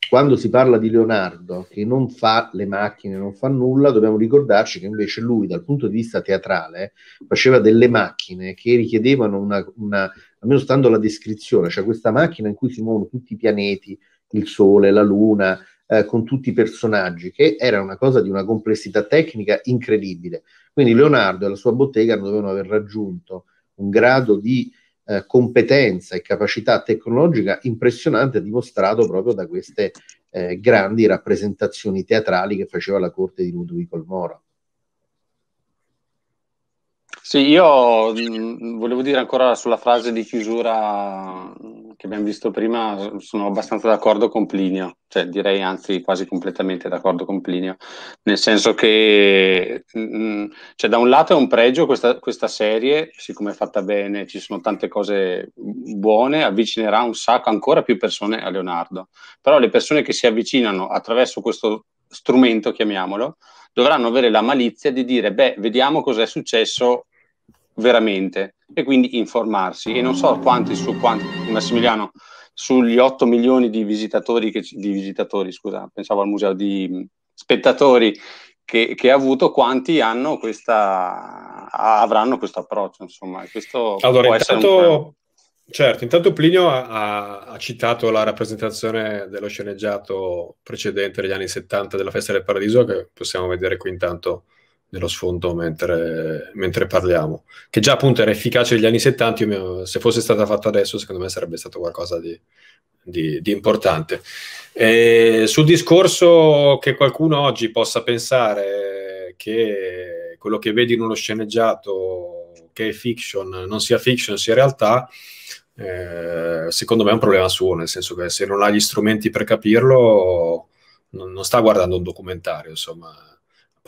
quando si parla di Leonardo che non fa le macchine, non fa nulla, dobbiamo ricordarci che invece lui dal punto di vista teatrale faceva delle macchine che richiedevano una, una almeno stando alla descrizione, cioè questa macchina in cui si muovono tutti i pianeti, il Sole, la Luna, eh, con tutti i personaggi, che era una cosa di una complessità tecnica incredibile. Quindi Leonardo e la sua bottega dovevano aver raggiunto un grado di eh, competenza e capacità tecnologica impressionante dimostrato proprio da queste eh, grandi rappresentazioni teatrali che faceva la corte di Ludovico il Moro. Sì, io mh, mm, volevo dire ancora sulla frase di chiusura che abbiamo visto prima, sono abbastanza d'accordo con Plinio, cioè direi anzi quasi completamente d'accordo con Plinio, nel senso che mh, mm, mm, cioè, da un lato è un pregio questa, questa, serie, siccome è fatta bene, ci sono tante cose buone, avvicinerà un sacco ancora più persone a Leonardo, però le persone che si avvicinano attraverso questo strumento, chiamiamolo, dovranno avere la malizia di dire, beh, vediamo cos'è successo veramente e quindi informarsi. E non so quanti su quanti, Massimiliano, sugli 8 milioni di visitatori, che, di visitatori scusa, pensavo al museo, di mm, spettatori che, che, ha avuto, quanti hanno questa, avranno questo approccio, insomma. Questo allora, intanto, certo, intanto Plinio ha, ha, citato la rappresentazione dello sceneggiato precedente degli anni 70 della Festa del Paradiso, che possiamo vedere qui intanto nello sfondo mentre, mentre, parliamo, che già appunto era efficace negli anni 70, mi, se fosse stata fatta adesso secondo me sarebbe stato qualcosa di, di, di importante. E sul discorso che qualcuno oggi possa pensare che quello che vedi in uno sceneggiato che è fiction non sia fiction, sia realtà, eh, secondo me è un problema suo, nel senso che se non ha gli strumenti per capirlo non, non sta guardando un documentario, insomma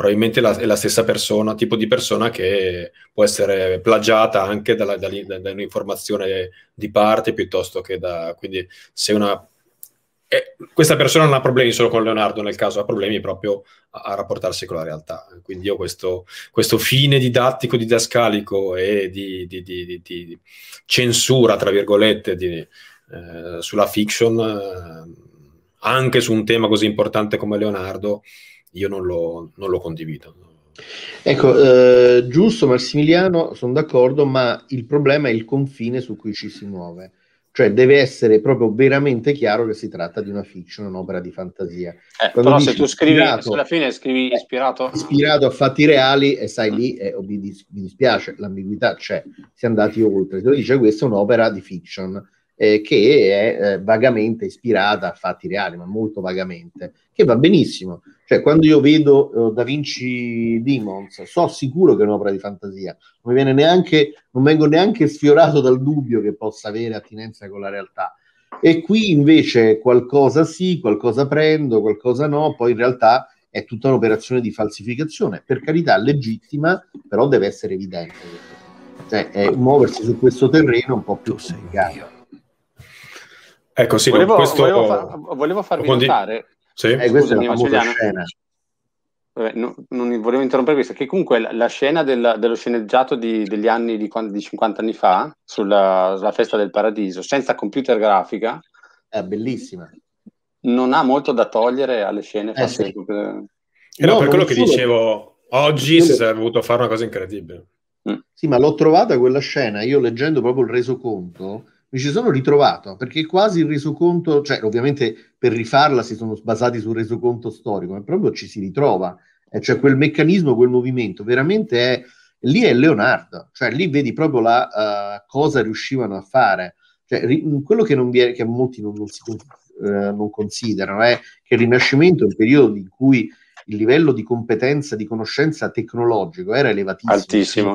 probabilmente la, è la stessa persona, tipo di persona che può essere plagiata anche dalla, da, da un'informazione di parte piuttosto che da... Quindi se una... Eh, questa persona non ha problemi solo con Leonardo nel caso, ha problemi proprio a, a rapportarsi con la realtà. Quindi io questo, questo fine didattico, didascalico e di, di, di, di censura, tra virgolette, eh, sulla fiction, eh, anche su un tema così importante come Leonardo, io non lo, non lo condivido. Ecco, eh, giusto Massimiliano, sono d'accordo, ma il problema è il confine su cui ci si muove. Cioè deve essere proprio veramente chiaro che si tratta di una fiction, un'opera di fantasia. Eh, però se tu scrivi, ispirato, alla fine scrivi eh, ispirato... ispirato a fatti reali e sai lì, eh, mi, dis- mi dispiace, l'ambiguità c'è, si è andati oltre. Te lo dice, questa è un'opera di fiction eh, che è eh, vagamente ispirata a fatti reali, ma molto vagamente, che va benissimo. Cioè, quando io vedo eh, Da Vinci Demons, so sicuro che è un'opera di fantasia, non, mi viene neanche, non vengo neanche sfiorato dal dubbio che possa avere attinenza con la realtà. E qui invece qualcosa sì, qualcosa prendo, qualcosa no, poi in realtà è tutta un'operazione di falsificazione, per carità legittima, però deve essere evidente. Cioè, muoversi su questo terreno un po' più complicato. Ecco, sì, volevo, no, questo... volevo, far, volevo farvi Condi... notare... Sì. Eh, Scusami, Vabbè, no, non volevo interrompere questo, che comunque la, la scena della, dello sceneggiato di, degli anni di, di, 50 anni fa, sulla, sulla festa del paradiso, senza computer grafica, è bellissima. Non ha molto da togliere alle scene eh sì. computer... E no, no per quello che dicevo, oggi quello... si sarebbe voluto fare una cosa incredibile. Mm. Sì, ma l'ho trovata quella scena, io leggendo proprio il resoconto, mi ci sono ritrovato perché quasi il resoconto, cioè ovviamente per rifarla si sono basati sul resoconto storico, ma proprio ci si ritrova, eh, cioè quel meccanismo, quel movimento veramente è lì è Leonardo, cioè lì vedi proprio la uh, cosa riuscivano a fare. Cioè, ri, quello che, è, che, molti non, non, si, uh, non considerano è che il Rinascimento è un periodo in cui il livello di competenza, di conoscenza tecnologico era elevatissimo, altissimo.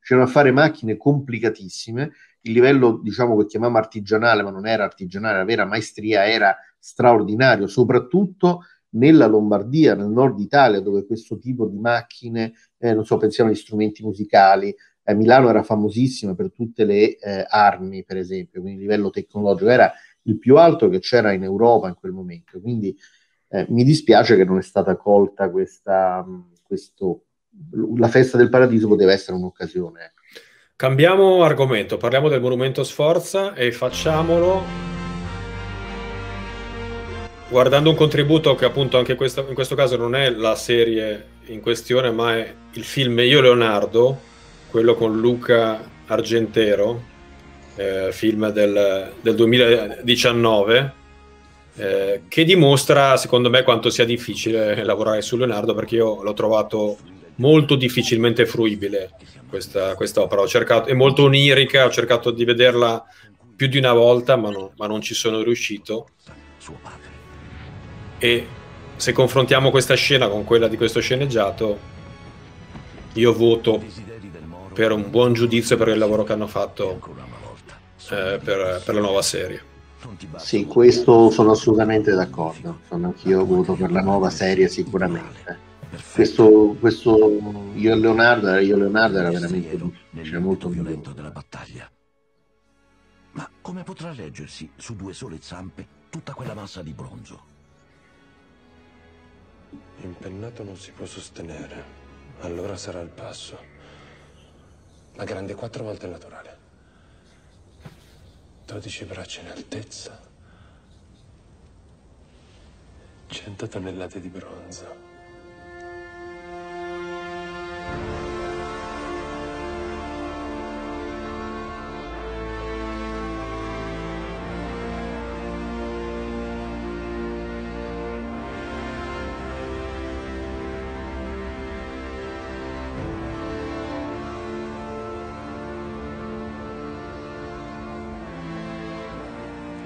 c'erano a fare macchine complicatissime il livello, diciamo, che chiamiamo artigianale, ma non era artigianale, la vera maestria era straordinario, soprattutto nella Lombardia, nel nord Italia, dove questo tipo di macchine, eh, non so, pensiamo agli strumenti musicali, eh, Milano era famosissima per tutte le eh, armi, per esempio, quindi il livello tecnologico era il più alto che c'era in Europa in quel momento, quindi eh, mi dispiace che non è stata colta questa, questo, la festa del paradiso poteva essere un'occasione Eh. Cambiamo argomento, parliamo del monumento Sforza e facciamolo guardando un contributo che appunto anche questo, in questo caso non è la serie in questione, ma è il film Io Leonardo, quello con Luca Argentero, eh, film del, del 2019, eh, che dimostra secondo me quanto sia difficile lavorare su Leonardo perché io l'ho trovato molto difficilmente fruibile questa, questa opera. Ho cercato, è molto onirica, ho cercato di vederla più di una volta, ma, no, ma non ci sono riuscito. E se confrontiamo questa scena con quella di questo sceneggiato, io voto per un buon giudizio per il lavoro che hanno fatto eh, per, per la nuova serie. Sì, questo sono assolutamente d'accordo. Sono anch'io voto per la nuova serie sicuramente. Questo, questo, io e Leonardo, io e Leonardo era veramente c'era molto cioè, violento della battaglia. Ma come potrà reggersi su due sole zampe tutta quella massa di bronzo? Impennato non si può sostenere, allora sarà il passo. La grande quattro volte naturale. 12 braccia in altezza. 100 tonnellate di bronzo.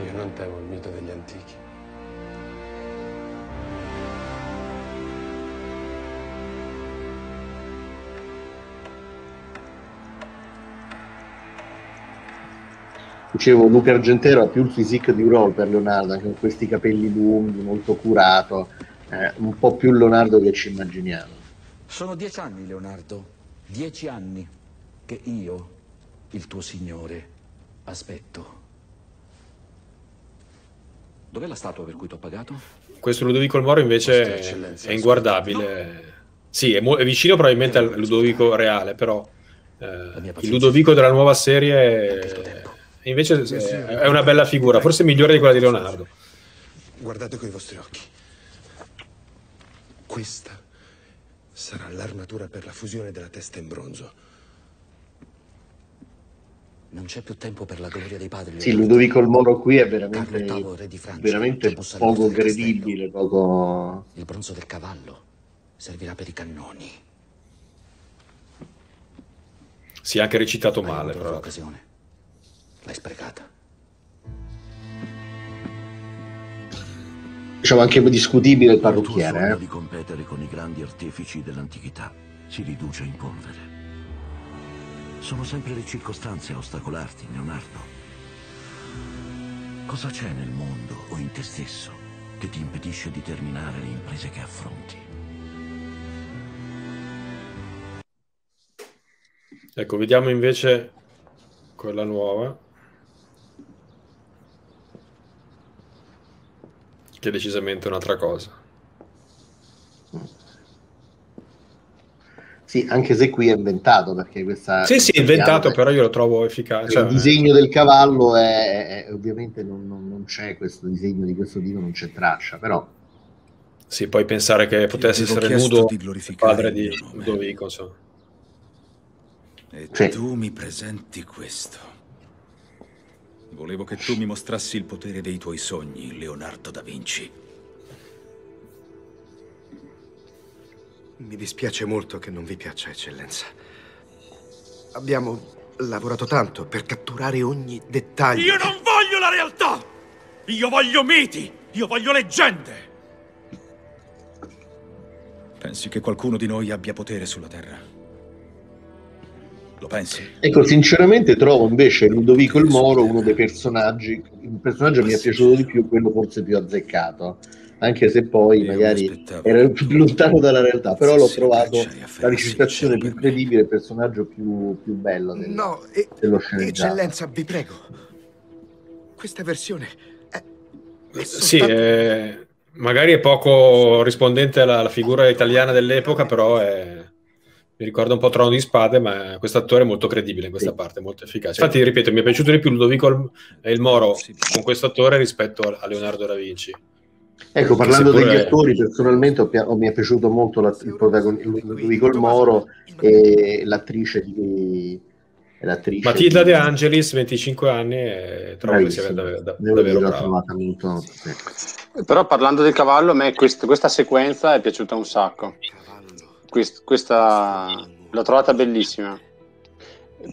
Io non temo il mito degli antichi. Dicevo, Luca Argentero ha più il physique di un Roll per Leonardo, anche con questi capelli lunghi, molto curato, eh, un po' più Leonardo che ci immaginiamo. Sono dieci anni, Leonardo, dieci anni che io, il tuo signore, aspetto. Dov'è la statua per cui ti ho pagato? Questo Ludovico il Moro invece è inguardabile. No. Sì, è, è, vicino probabilmente al Ludovico reale, però eh, il Ludovico della nuova serie È... Invece sì, sì. Eh, è una bella figura, forse migliore di quella di Leonardo. Guardate coi vostri occhi. Questa sarà l'armatura per la fusione della testa in bronzo. Non c'è più tempo per la gloria dei padri. Sì, eh. Ludovico il Moro qui è veramente, Francia, veramente poco credibile, poco... Il bronzo del cavallo servirà per i cannoni. Si è anche recitato Hai male, però. Occasione. L'hai sprecata. Diciamo anche discutibile il parrucchiere. Il eh. di competere con i grandi artefici dell'antichità si riduce in polvere. Sono sempre le circostanze a ostacolarti, Leonardo. Cosa c'è nel mondo o in te stesso che ti impedisce di terminare le imprese che affronti? Ecco, vediamo invece quella nuova. che è decisamente un'altra cosa. Sì, anche se qui è inventato perché questa. Sì, sì, è inventato, però io lo trovo efficace. Cioè, il disegno del cavallo è, è ovviamente non, non, non, c'è questo disegno di questo dino, non c'è traccia, però. Sì, puoi pensare che potesse essere nudo di il padre di Ludovico, insomma. E cioè, tu mi presenti questo. Volevo che tu mi mostrassi il potere dei tuoi sogni, Leonardo da Vinci. Mi dispiace molto che non vi piaccia, Eccellenza. Abbiamo lavorato tanto per catturare ogni dettaglio. Io non voglio la realtà! Io voglio miti! Io voglio leggende! Pensi che qualcuno di noi abbia potere sulla Terra? Lo pensi? Ecco, sinceramente trovo invece Ludovico il Moro uno dei personaggi, il personaggio mi è piaciuto di più, quello forse più azzeccato anche se poi magari era più lontano dalla realtà, però l'ho trovato la recitazione più credibile, il personaggio più, più bello del, no, e, dello sceneggiato. Eccellenza, vi prego, questa versione è, è soltanto... Sì, eh, magari è poco rispondente alla, alla figura italiana dell'epoca, però è mi ricorda un po' Trono di Spade, ma questo attore è molto credibile in questa sì. parte, molto efficace. Infatti, ripeto, mi è piaciuto di più Ludovico e eh, il Moro sì. con questo attore rispetto a Leonardo da Vinci. Ecco, parlando degli attori, personalmente ho, ho, mi è piaciuto molto la, il protagonista Ludovico il Moro e l'attrice di... L'attrice Matilda di... De Angelis, 25 anni, e trovo che sia dav- dav- davvero brava. Molto... Però parlando del cavallo, a me quest- questa sequenza è piaciuta un sacco. Quest, questa l'ho trovata bellissima.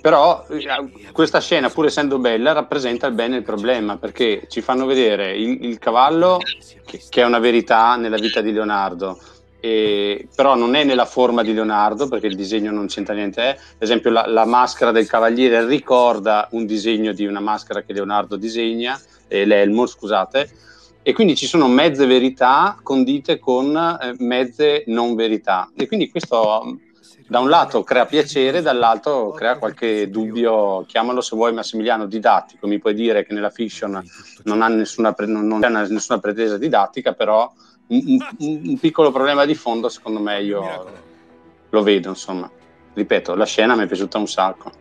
Però eh, questa scena, pur essendo bella, rappresenta bene il problema perché ci fanno vedere il, il cavallo, che, che è una verità nella vita di Leonardo, e, però non è nella forma di Leonardo perché il disegno non c'entra niente. È. Eh. Ad esempio, la, la, maschera del cavaliere ricorda un disegno di una maschera che Leonardo disegna, eh, l'elmo, scusate e quindi ci sono mezze verità condite con eh, mezze non verità e quindi questo mm, da un lato crea piacere, dall'altro crea qualche dubbio, chiamalo se vuoi Massimiliano didattico, mi puoi dire che nella fiction non, ha nessuna, non c'è nessuna pretesa didattica, però un, un, piccolo problema di fondo secondo me io lo vedo, insomma. Ripeto, la scena mi è piaciuta un sacco.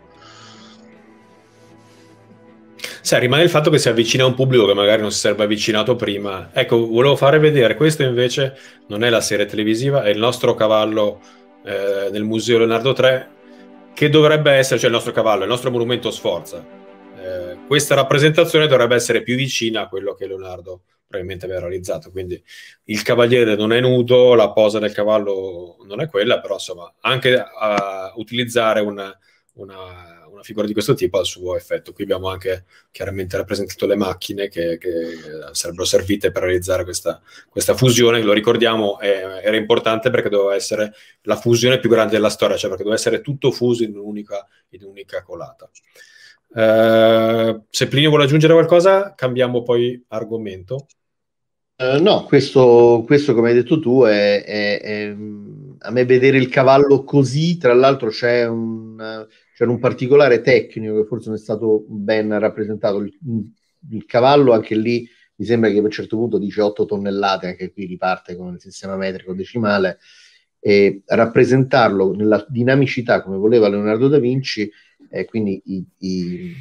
Sai, rimane il fatto che si avvicina a un pubblico che magari non si sarebbe avvicinato prima. Ecco, volevo fare vedere, questo invece non è la serie televisiva, è il nostro cavallo eh, del Museo Leonardo III, che dovrebbe essere, cioè il nostro cavallo, il nostro monumento Sforza. Eh, questa rappresentazione dovrebbe essere più vicina a quello che Leonardo probabilmente aveva realizzato. Quindi il cavaliere non è nudo, la posa del cavallo non è quella, però insomma, anche a utilizzare una, una una figura di questo tipo ha il suo effetto. Qui abbiamo anche chiaramente rappresentato le macchine che, che sarebbero servite per realizzare questa, questa fusione, lo ricordiamo, è, era importante perché doveva essere la fusione più grande della storia, cioè perché doveva essere tutto fuso in un'unica, in un'unica colata. Uh, eh, se Plinio vuole aggiungere qualcosa, cambiamo poi argomento. Uh, no, questo, questo, come hai detto tu è, è, è, a me vedere il cavallo così, tra l'altro c'è un c'era un particolare tecnico che forse non è stato ben rappresentato. Il, il, cavallo anche lì mi sembra che a un certo punto dice 8 tonnellate, anche qui riparte con il sistema metrico decimale, e rappresentarlo nella dinamicità come voleva Leonardo da Vinci, eh, quindi i, i,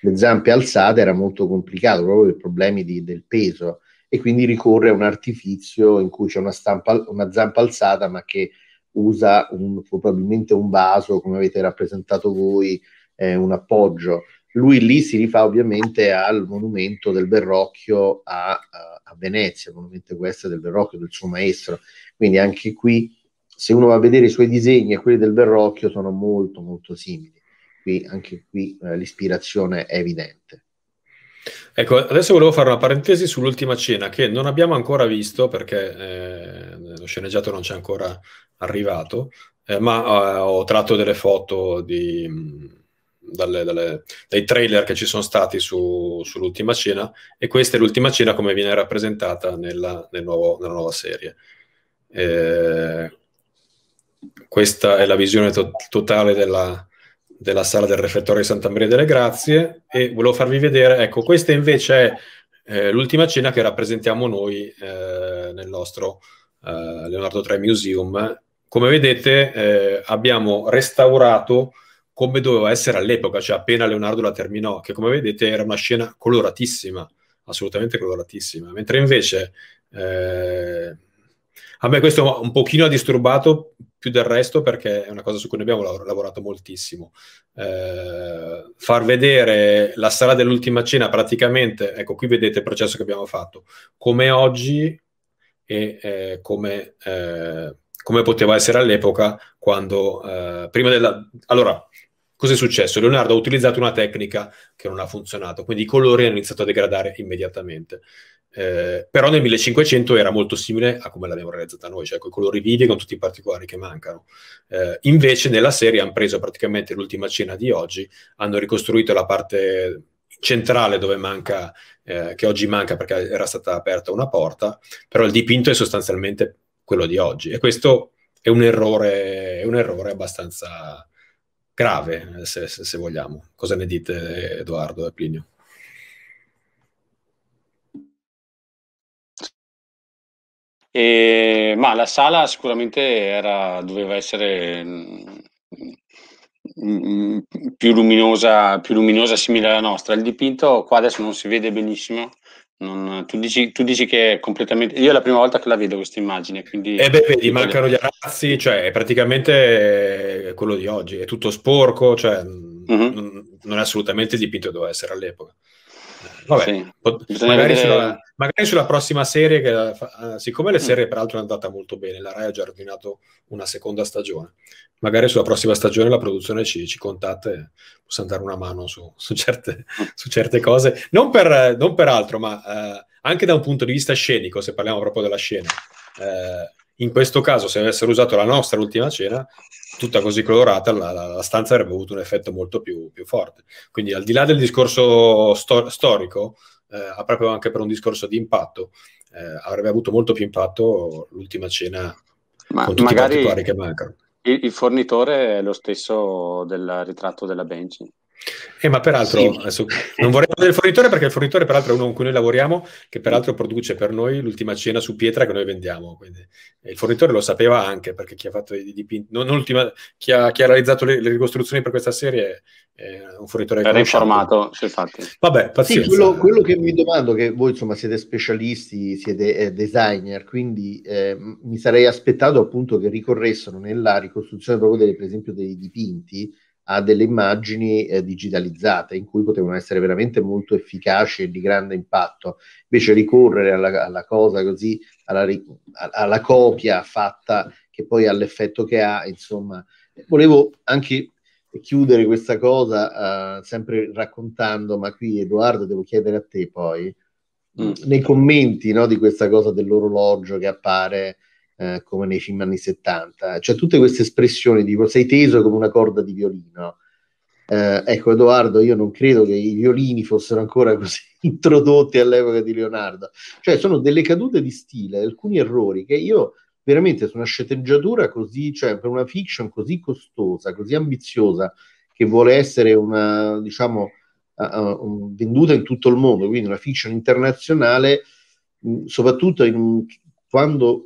le zampe alzate era molto complicato proprio per problemi di, del peso e quindi ricorre a un artifizio in cui c'è una, stampa, una zampa alzata ma che usa un, probabilmente un vaso, come avete rappresentato voi, eh, un appoggio. Lui lì si rifà ovviamente al monumento del Verrocchio a, a, a Venezia, il monumento equestre del Verrocchio, del suo maestro. Quindi anche qui, se uno va a vedere i suoi disegni e quelli del Verrocchio, sono molto, molto simili. Qui, anche qui eh, l'ispirazione è evidente. Ecco, adesso volevo fare una parentesi sull'ultima cena che non abbiamo ancora visto perché eh, lo sceneggiato non c'è ancora arrivato, eh, ma eh, ho tratto delle foto di, dalle, dalle, dai trailer che ci sono stati su, sull'ultima cena e questa è l'ultima cena come viene rappresentata nella, nel nuovo, nella nuova serie. Eh, questa è la visione to- totale della, della, sala del refettorio di Santa Maria delle Grazie e volevo farvi vedere, ecco, questa invece è eh, l'ultima cena che rappresentiamo noi eh, nel nostro eh, Leonardo III Museum come vedete eh, abbiamo restaurato come doveva essere all'epoca, cioè appena Leonardo la terminò, che come vedete era una scena coloratissima, assolutamente coloratissima, mentre invece eh, a me questo un pochino ha disturbato più del resto perché è una cosa su cui ne abbiamo lavorato moltissimo. Eh, far vedere la sala dell'ultima cena praticamente, ecco qui vedete il processo che abbiamo fatto, come oggi e eh, come eh, come poteva essere all'epoca quando eh, prima della... Allora, cos'è successo? Leonardo ha utilizzato una tecnica che non ha funzionato, quindi i colori hanno iniziato a degradare immediatamente. Eh, però nel 1500 era molto simile a come l'abbiamo realizzata noi, cioè con i colori vivi con tutti i particolari che mancano. Eh, invece nella serie hanno preso praticamente l'ultima cena di oggi, hanno ricostruito la parte centrale dove manca, eh, che oggi manca perché era stata aperta una porta, però il dipinto è sostanzialmente quello di oggi. E questo è un errore, è un errore abbastanza grave, se, se, se, vogliamo. Cosa ne dite, Edoardo e Plinio? E, ma la sala sicuramente era, doveva essere mm, mm, più luminosa, più luminosa simile alla nostra. Il dipinto qua adesso non si vede benissimo, non, tu, dici, tu, dici, che è completamente. Io è la prima volta che la vedo questa immagine. Quindi... E eh beh, vedi, mancano gli arazzi, cioè è praticamente eh, quello di oggi, è tutto sporco, cioè mm-hmm. non, non, è assolutamente il dipinto doveva essere all'epoca. Eh, vabbè, sì. pot- magari, vedere... sulla, magari, sulla, prossima serie, che, uh, siccome la mm. serie peraltro è andata molto bene, la Rai ha già ordinato una seconda stagione, magari sulla prossima stagione la produzione ci, ci contatta e possiamo dare una mano su, su, certe, su certe, cose, non per, non per altro, ma eh, anche da un punto di vista scenico, se parliamo proprio della scena. Eh, in questo caso, se avessero usato la nostra ultima cena, tutta così colorata, la, la, la stanza avrebbe avuto un effetto molto più, più, forte. Quindi, al di là del discorso sto- storico, eh, proprio anche per un discorso di impatto, eh, avrebbe avuto molto più impatto l'ultima cena ma con tutti magari... i particolari che mancano il, il fornitore è lo stesso del ritratto della Benji. Eh, ma peraltro, sì. adesso, non vorrei parlare il fornitore perché il fornitore peraltro è uno con cui noi lavoriamo, che peraltro produce per noi l'ultima cena su pietra che noi vendiamo. Quindi. il fornitore lo sapeva anche perché chi ha fatto i dipinti, non, non chi, ha, chi ha, realizzato le, le, ricostruzioni per questa serie è un fornitore. Era informato sui fatti. Vabbè, pazienza. Sì, quello, quello, che mi domando, che voi insomma siete specialisti, siete eh, designer, quindi eh, mi sarei aspettato appunto che ricorressero nella ricostruzione proprio delle, per esempio dei dipinti a delle immagini eh, digitalizzate in cui potevano essere veramente molto efficaci e di grande impatto. Invece ricorrere alla, alla cosa così, alla, alla, copia fatta che poi ha l'effetto che ha, insomma, volevo anche chiudere questa cosa eh, sempre raccontando, ma qui Edoardo devo chiedere a te poi, mm. nei commenti no, di questa cosa dell'orologio che appare eh, come nei film anni 70. Cioè tutte queste espressioni tipo sei teso come una corda di violino. Eh, ecco Edoardo, io non credo che i violini fossero ancora così introdotti all'epoca di Leonardo. Cioè sono delle cadute di stile, alcuni errori che io veramente su una sceneggiatura così, cioè per una fiction così costosa, così ambiziosa, che vuole essere una, diciamo, venduta in tutto il mondo, quindi una fiction internazionale, soprattutto in un quando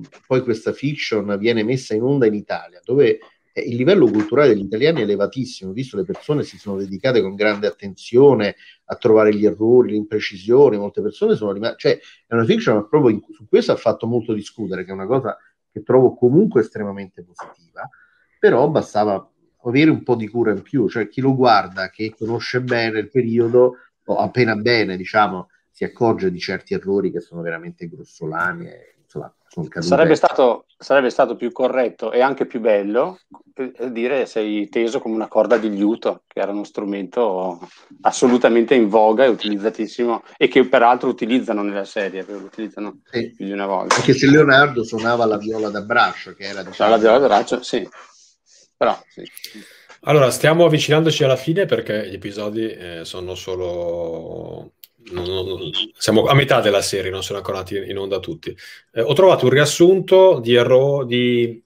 eh, poi questa fiction viene messa in onda in Italia, dove eh, il livello culturale degli italiani è elevatissimo, visto le persone si sono dedicate con grande attenzione a trovare gli errori, le imprecisioni, molte persone sono rimaste, cioè è una fiction ma proprio in, su questo ha fatto molto discutere, che è una cosa che trovo comunque estremamente positiva, però bastava avere un po' di cura in più, cioè chi lo guarda, che conosce bene il periodo, o appena bene, diciamo, si accorge di certi errori che sono veramente grossolani. E, insomma, sarebbe, stato, sarebbe, stato, più corretto e anche più bello eh, dire sei teso come una corda di liuto, che era uno strumento assolutamente in voga e utilizzatissimo e che peraltro utilizzano nella serie, lo utilizzano sì. più di una volta. Perché se Leonardo suonava la viola da braccio, che era diciamo... La viola da braccio, sì. Però, sì. Allora, stiamo avvicinandoci alla fine perché gli episodi eh, sono solo non, non, siamo a metà della serie, non sono ancora andati in onda tutti. Eh, ho trovato un riassunto di, erro, di,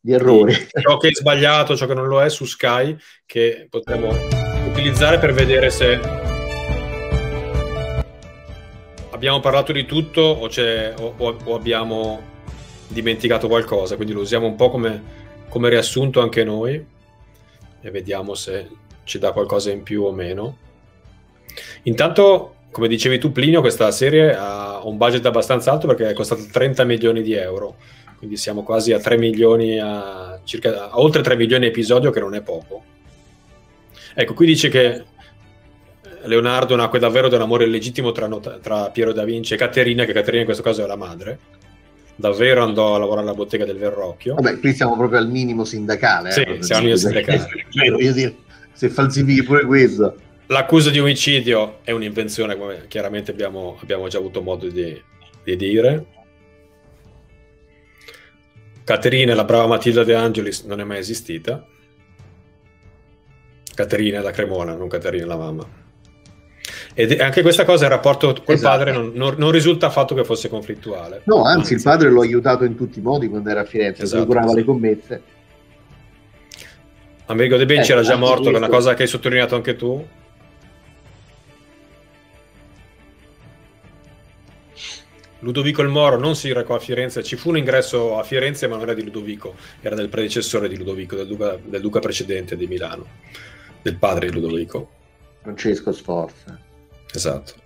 di errori, di ciò che è sbagliato, ciò che non lo è su Sky, che potremmo utilizzare per vedere se abbiamo parlato di tutto o, o, o abbiamo dimenticato qualcosa, quindi lo usiamo un po' come, come riassunto anche noi e vediamo se ci dà qualcosa in più o meno. Intanto come dicevi tu Plinio, questa serie ha un budget abbastanza alto perché è costato 30 milioni di euro, quindi siamo quasi a 3 milioni, a, circa, a oltre 3 milioni di episodio che non è poco. Ecco, qui dice che Leonardo nacque davvero da un amore illegittimo tra, tra Piero da Vinci e Caterina, che Caterina in questo caso è la madre, davvero andò a lavorare alla bottega del Verrocchio. Vabbè, qui siamo proprio al minimo sindacale. Eh. Sì, eh, siamo al minimo sindacale. Cioè, dire, se falsifichi pure questo l'accusa di omicidio è un'invenzione, come chiaramente abbiamo, abbiamo, già avuto modo di, di dire. Caterina, la brava Matilda De Angelis, non è mai esistita. Caterina la Cremona, non Caterina la mamma. E anche questa cosa, il rapporto col esatto. padre non, non, non, risulta affatto che fosse conflittuale. No, anzi, anzi. il padre lo aiutato in tutti i modi quando era a Firenze, esatto, procurava esatto. le commesse. Amerigo De Ben eh, c'era già morto, questo. che è una cosa che hai sottolineato anche tu, Ludovico il Moro non si recò a Firenze, ci fu un ingresso a Firenze ma non era di Ludovico, era del predecessore di Ludovico, del duca, del duca precedente di Milano, del padre di Ludovico. Francesco Sforza. Esatto.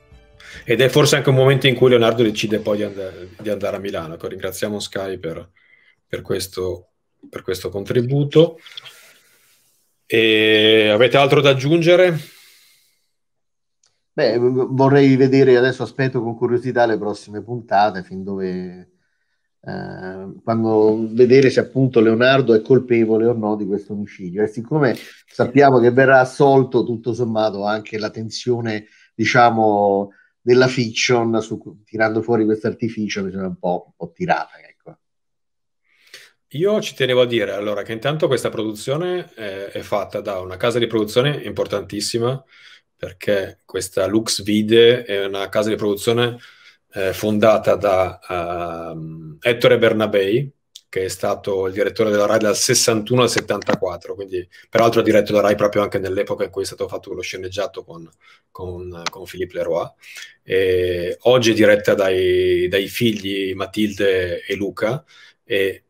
Ed è forse anche un momento in cui Leonardo decide poi di, andare, di andare a Milano. Ecco, ringraziamo Sky per, per, questo, per questo contributo. E avete altro da aggiungere? Beh, vorrei vedere adesso, aspetto con curiosità le prossime puntate, fin dove, eh, quando vedere se appunto Leonardo è colpevole o no di questo omicidio. E siccome sappiamo che verrà assolto tutto sommato anche la tensione, diciamo, della fiction, su, tirando fuori questo artificio, mi sembra un po', un po tirata. Ecco. Io ci tenevo a dire allora che intanto questa produzione è, eh, è fatta da una casa di produzione importantissima perché questa Lux Vide è una casa di produzione eh, fondata da uh, Ettore Bernabei, che è stato il direttore della RAI dal 61 al 74, quindi peraltro ha diretto la RAI proprio anche nell'epoca in cui è stato fatto lo sceneggiato con, con, con Philippe Leroy. E oggi è diretta dai, dai, figli Matilde e Luca e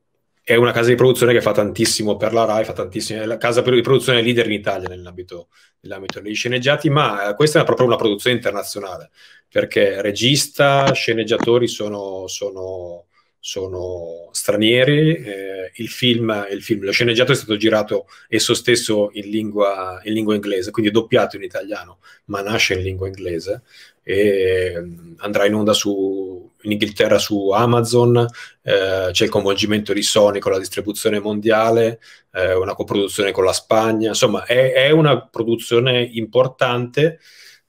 è una casa di produzione che fa tantissimo per la RAI, fa tantissimo, è la casa di produzione leader in Italia nell'ambito, nell'ambito degli sceneggiati, ma eh, questa è proprio una produzione internazionale, perché regista, sceneggiatori sono, sono, sono stranieri, eh, il, film, il, film, lo sceneggiato è stato girato esso stesso in lingua, in lingua inglese, quindi è doppiato in italiano, ma nasce in lingua inglese e mm, andrà in onda su in Inghilterra su Amazon, eh, c'è il coinvolgimento di Sony con la distribuzione mondiale, eh, una coproduzione con la Spagna, insomma è, è una produzione importante,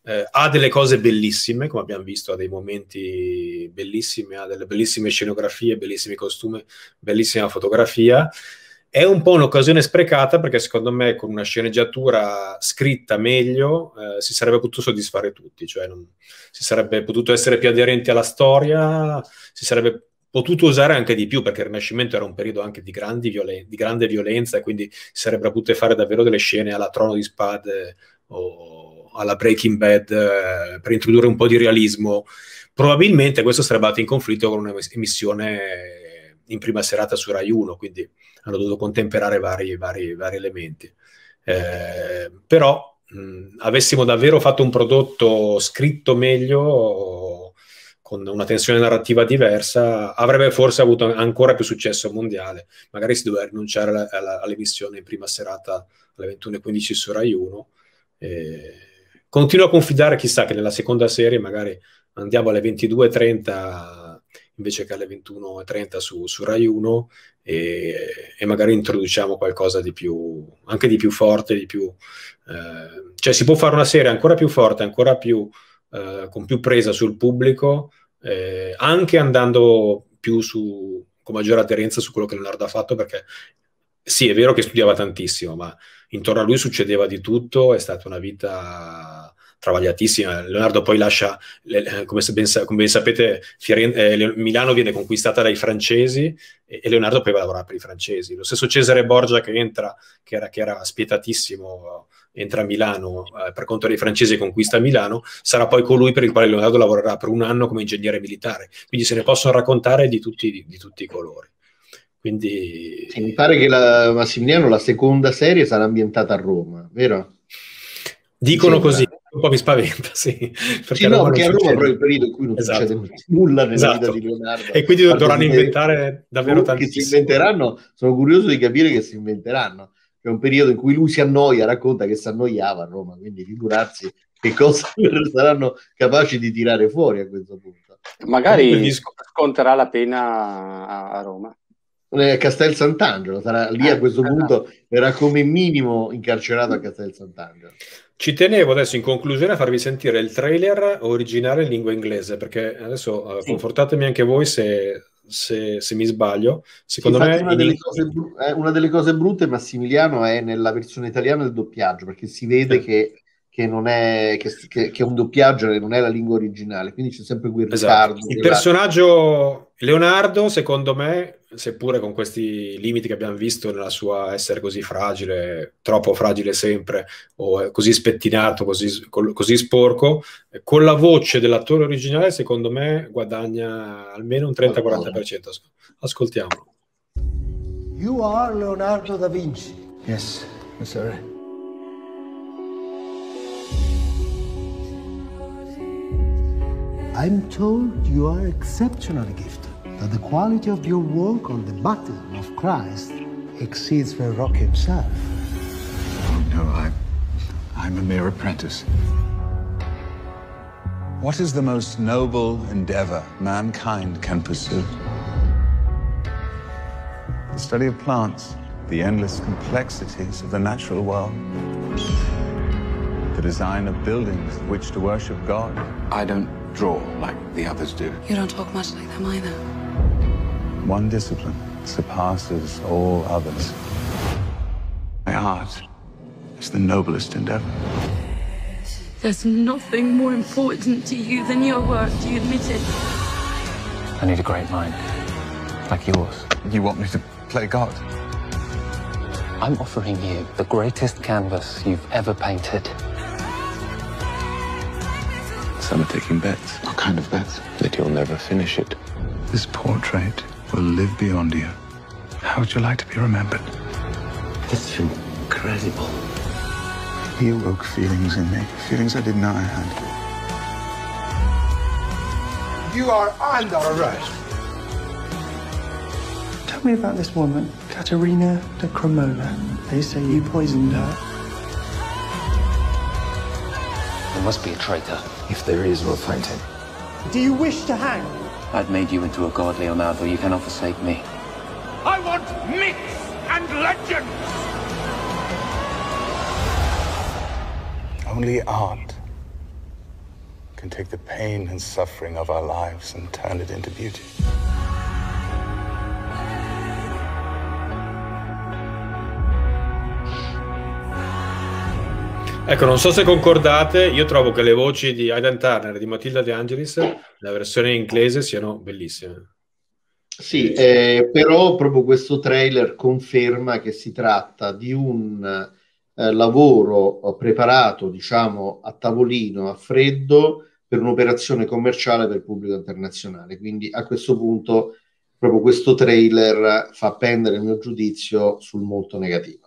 eh, ha delle cose bellissime, come abbiamo visto, ha dei momenti bellissimi, ha delle bellissime scenografie, bellissimi costumi, bellissima fotografia, è un po' un'occasione sprecata perché secondo me con una sceneggiatura scritta meglio eh, si sarebbe potuto soddisfare tutti, cioè non, si sarebbe potuto essere più aderenti alla storia, si sarebbe potuto usare anche di più perché il Rinascimento era un periodo anche di, violen- di grande violenza e quindi si sarebbero potute fare davvero delle scene alla Trono di Spade o alla Breaking Bad eh, per introdurre un po' di realismo. Probabilmente questo sarebbe andato in conflitto con un'emissione... emissione in prima serata su Rai 1, quindi hanno dovuto contemperare vari, vari, vari elementi. Eh, però mh, avessimo davvero fatto un prodotto scritto meglio, con una tensione narrativa diversa, avrebbe forse avuto ancora più successo mondiale. Magari si doveva rinunciare alla, alla, all'emissione in prima serata alle 21.15 su Rai 1. Eh, continuo a confidare, chissà, che nella seconda serie magari andiamo alle 22.30 invece che alle 21.30 su, su Rai 1 e, e, magari introduciamo qualcosa di più, anche di più forte, di più... Eh, cioè si può fare una serie ancora più forte, ancora più... Eh, con più presa sul pubblico, eh, anche andando più su, con maggiore aderenza su quello che Leonardo ha fatto, perché sì, è vero che studiava tantissimo, ma intorno a lui succedeva di tutto, è stata una vita travagliatissima. Leonardo poi lascia, eh, come, ben, come ben sapete, Firen- eh, Milano viene conquistata dai francesi e, e, Leonardo poi va a lavorare per i francesi. Lo stesso Cesare Borgia che entra, che era, che era spietatissimo, entra a Milano eh, per conto dei francesi e conquista Milano, sarà poi colui per il quale Leonardo lavorerà per un anno come ingegnere militare. Quindi se ne possono raccontare di tutti, di, di tutti i colori. Quindi... Sì, mi pare che la Massimiliano, la seconda serie, sarà ambientata a Roma, vero? Dicono così, un po' mi spaventa, sì. Perché sì, no, perché a Roma è il periodo in cui non esatto. succede nulla nella esatto. di Leonardo. E quindi dovranno inventare davvero tantissimo. Che si inventeranno, sono curioso di capire che si inventeranno. È un periodo in cui lui si annoia, racconta che si annoiava a Roma, quindi figurarsi che cosa saranno capaci di tirare fuori a questo punto. Magari sconterà la pena a Roma. Eh, Castel Sant'Angelo, sarà lì a eh, questo esatto. punto, era come minimo incarcerato a Castel Sant'Angelo. Ci tenevo adesso in conclusione a farvi sentire il trailer originale in lingua inglese, perché adesso eh, sì. confortatemi anche voi se, se, se mi sbaglio. Secondo sì, me una delle, bru- eh, una delle, cose brutte, Massimiliano, è nella versione italiana del doppiaggio, perché si vede sì. che, che, non è, che, che, che, è un doppiaggio e non è la lingua originale, quindi c'è sempre quel esatto. ritardo. Esatto. Il personaggio Leonardo, secondo me, seppure con questi limiti che abbiamo visto nella sua essere così fragile, troppo fragile sempre, o così spettinato, così, così sporco, con la voce dell'attore originale secondo me guadagna almeno un 30-40%. Ascoltiamolo. You are Leonardo da Vinci. Yes, Messere. I'm told you are exceptional gifted. that the quality of your work on the battle of Christ exceeds the rock himself. Oh, no, I, I'm a mere apprentice. What is the most noble endeavor mankind can pursue? The study of plants, the endless complexities of the natural world, the design of buildings which to worship God. I don't draw like the others do. You don't talk much like them either. One discipline surpasses all others. My art is the noblest endeavor. There's nothing more important to you than your work. Do you admit it? I need a great mind, like yours. You want me to play God? I'm offering you the greatest canvas you've ever painted. Some are taking bets. What kind of bets? That you'll never finish it. This portrait will live beyond you. How would you like to be remembered? It's incredible. He awoke feelings in me, feelings I didn't know I had. You are under arrest. Tell me about this woman, Katerina de Cremona. They say you poisoned her. There must be a traitor. If there is, we'll find him. Do you wish to hang? i have made you into a god, Leonardo. You cannot forsake me. I want myths and legends! Only art can take the pain and suffering of our lives and turn it into beauty. Ecco, non so se concordate, io trovo che le voci di Aidan Turner e di Matilda De Angelis, la versione inglese, siano bellissime. Sì, eh, però proprio questo trailer conferma che si tratta di un eh, lavoro eh, preparato, diciamo, a tavolino, a freddo, per un'operazione commerciale per il pubblico internazionale. Quindi a questo punto proprio questo trailer fa pendere il mio giudizio sul molto negativo.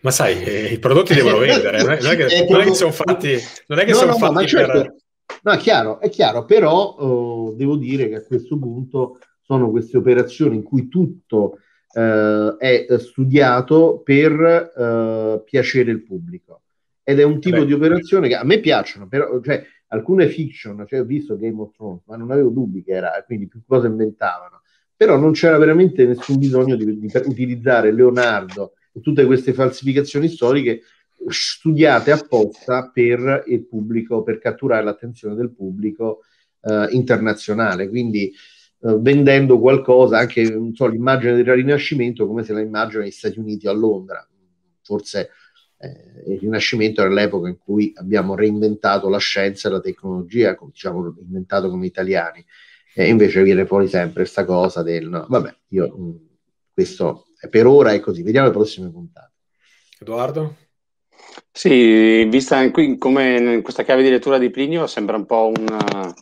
Ma sai, eh, i prodotti devono vendere, non è, che, è non è che eh, sono fatti, non è che no, sono no, fatti certo. per... Certo. No, è chiaro, è chiaro, però oh, devo dire che a questo punto sono queste operazioni in cui tutto eh, è studiato per eh, piacere il pubblico. Ed è un tipo eh Beh, di operazione che a me piacciono, però cioè, alcune fiction, cioè, ho visto Game of Thrones, ma non avevo dubbi che era, quindi più cose inventavano. Però non c'era veramente nessun bisogno di, di utilizzare Leonardo tutte queste falsificazioni storiche studiate apposta per il pubblico, per catturare l'attenzione del pubblico eh, internazionale. Quindi eh, vendendo qualcosa, anche so, l'immagine del Rinascimento come se la immagino negli Stati Uniti o a Londra. Forse eh, il Rinascimento era l'epoca in cui abbiamo reinventato la scienza e la tecnologia, come, diciamo, inventato come italiani. E invece viene fuori sempre questa cosa del no, vabbè, io mh, mm, questo per ora è così, vediamo le prossime puntate. Edoardo? Sì, vista qui, come in questa chiave di lettura di Plinio sembra un po' una,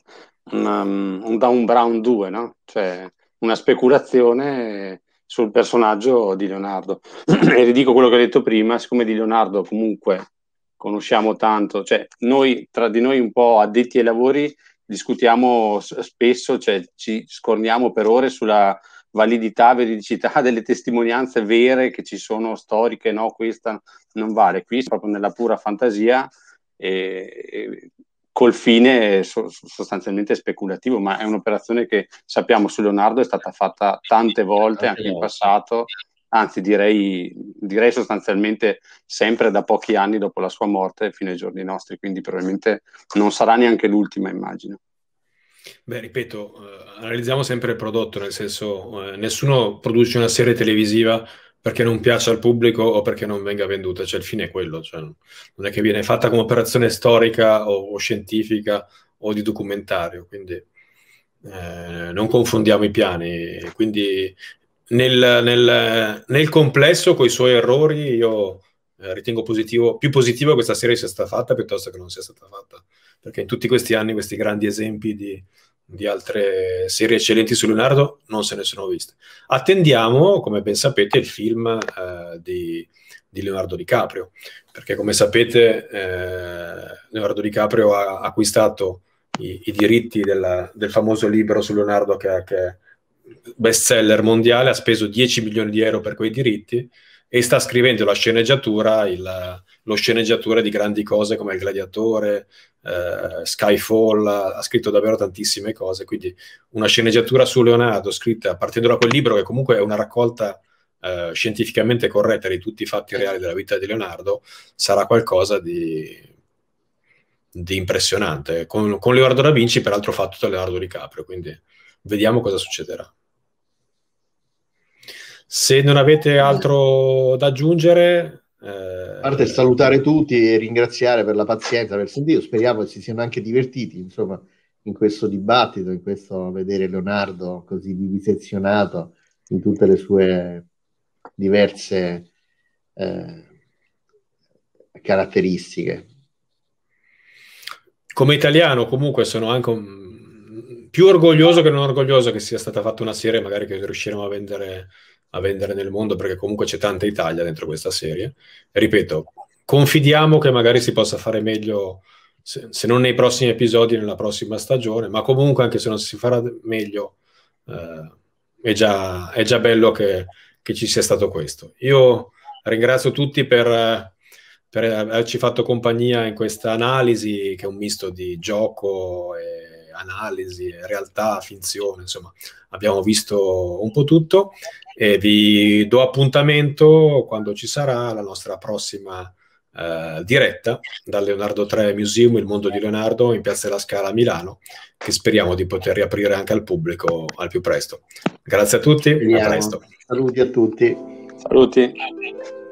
una, um, un Down Brown 2, no? Cioè una speculazione sul personaggio di Leonardo. e ridico quello che ho detto prima, siccome di Leonardo comunque conosciamo tanto, cioè noi tra di noi un po' addetti ai lavori discutiamo spesso, cioè ci scorniamo per ore sulla validità, veridicità delle testimonianze vere che ci sono storiche, no, questa non vale, qui proprio nella pura fantasia e, e col fine so, sostanzialmente speculativo, ma è un'operazione che sappiamo su Leonardo è stata fatta tante volte anche in passato, anzi direi, direi sostanzialmente sempre da pochi anni dopo la sua morte fino ai giorni nostri, quindi probabilmente non sarà neanche l'ultima immagine. Beh, ripeto, eh, analizziamo sempre il prodotto, nel senso eh, nessuno produce una serie televisiva perché non piace al pubblico o perché non venga venduta, cioè il fine è quello, cioè, non è che viene fatta come operazione storica o, o scientifica o di documentario, quindi eh, non confondiamo i piani, quindi nel, nel, nel complesso con i suoi errori io eh, ritengo positivo, più positivo che questa serie sia stata fatta piuttosto che non sia stata fatta perché in tutti questi anni questi grandi esempi di, di altre serie eccellenti su Leonardo non se ne sono viste. Attendiamo, come ben sapete, il film eh, di, di, Leonardo DiCaprio, perché come sapete eh, Leonardo DiCaprio ha acquistato i, i diritti della, del famoso libro su Leonardo che, che è bestseller mondiale, ha speso 10 milioni di euro per quei diritti e sta scrivendo la sceneggiatura, il, lo sceneggiatore di grandi cose come Il Gladiatore, eh, Skyfall, ha scritto davvero tantissime cose, quindi una sceneggiatura su Leonardo scritta partendo da quel libro che comunque è una raccolta eh, scientificamente corretta di tutti i fatti reali della vita di Leonardo, sarà qualcosa di, di impressionante. Con, con, Leonardo da Vinci, peraltro fatto da Leonardo DiCaprio, quindi vediamo cosa succederà. Se non avete altro da aggiungere, eh, a parte salutare tutti e ringraziare per la pazienza, per il sentito, speriamo che si siano anche divertiti, insomma, in questo dibattito, in questo vedere Leonardo così vivisezionato in tutte le sue diverse eh, caratteristiche. Come italiano comunque sono anche un... più orgoglioso che non orgoglioso che sia stata fatta una serie magari che riusciremo a vendere a vendere nel mondo, perché comunque c'è tanta Italia dentro questa serie. Ripeto, confidiamo che magari si possa fare meglio, se, se non nei prossimi episodi, nella prossima stagione, ma comunque anche se non si farà meglio, eh, è, già, è, già, bello che, che, ci sia stato questo. Io ringrazio tutti per, per averci fatto compagnia in questa analisi, che è un misto di gioco e analisi, realtà, finzione, insomma, abbiamo visto un po' tutto e vi do appuntamento quando ci sarà la nostra prossima eh, diretta dal Leonardo III Museum, il mondo di Leonardo, in Piazza della Scala a Milano, che speriamo di poter riaprire anche al pubblico al più presto. Grazie a tutti, Vediamo. a presto. Saluti a tutti. Saluti.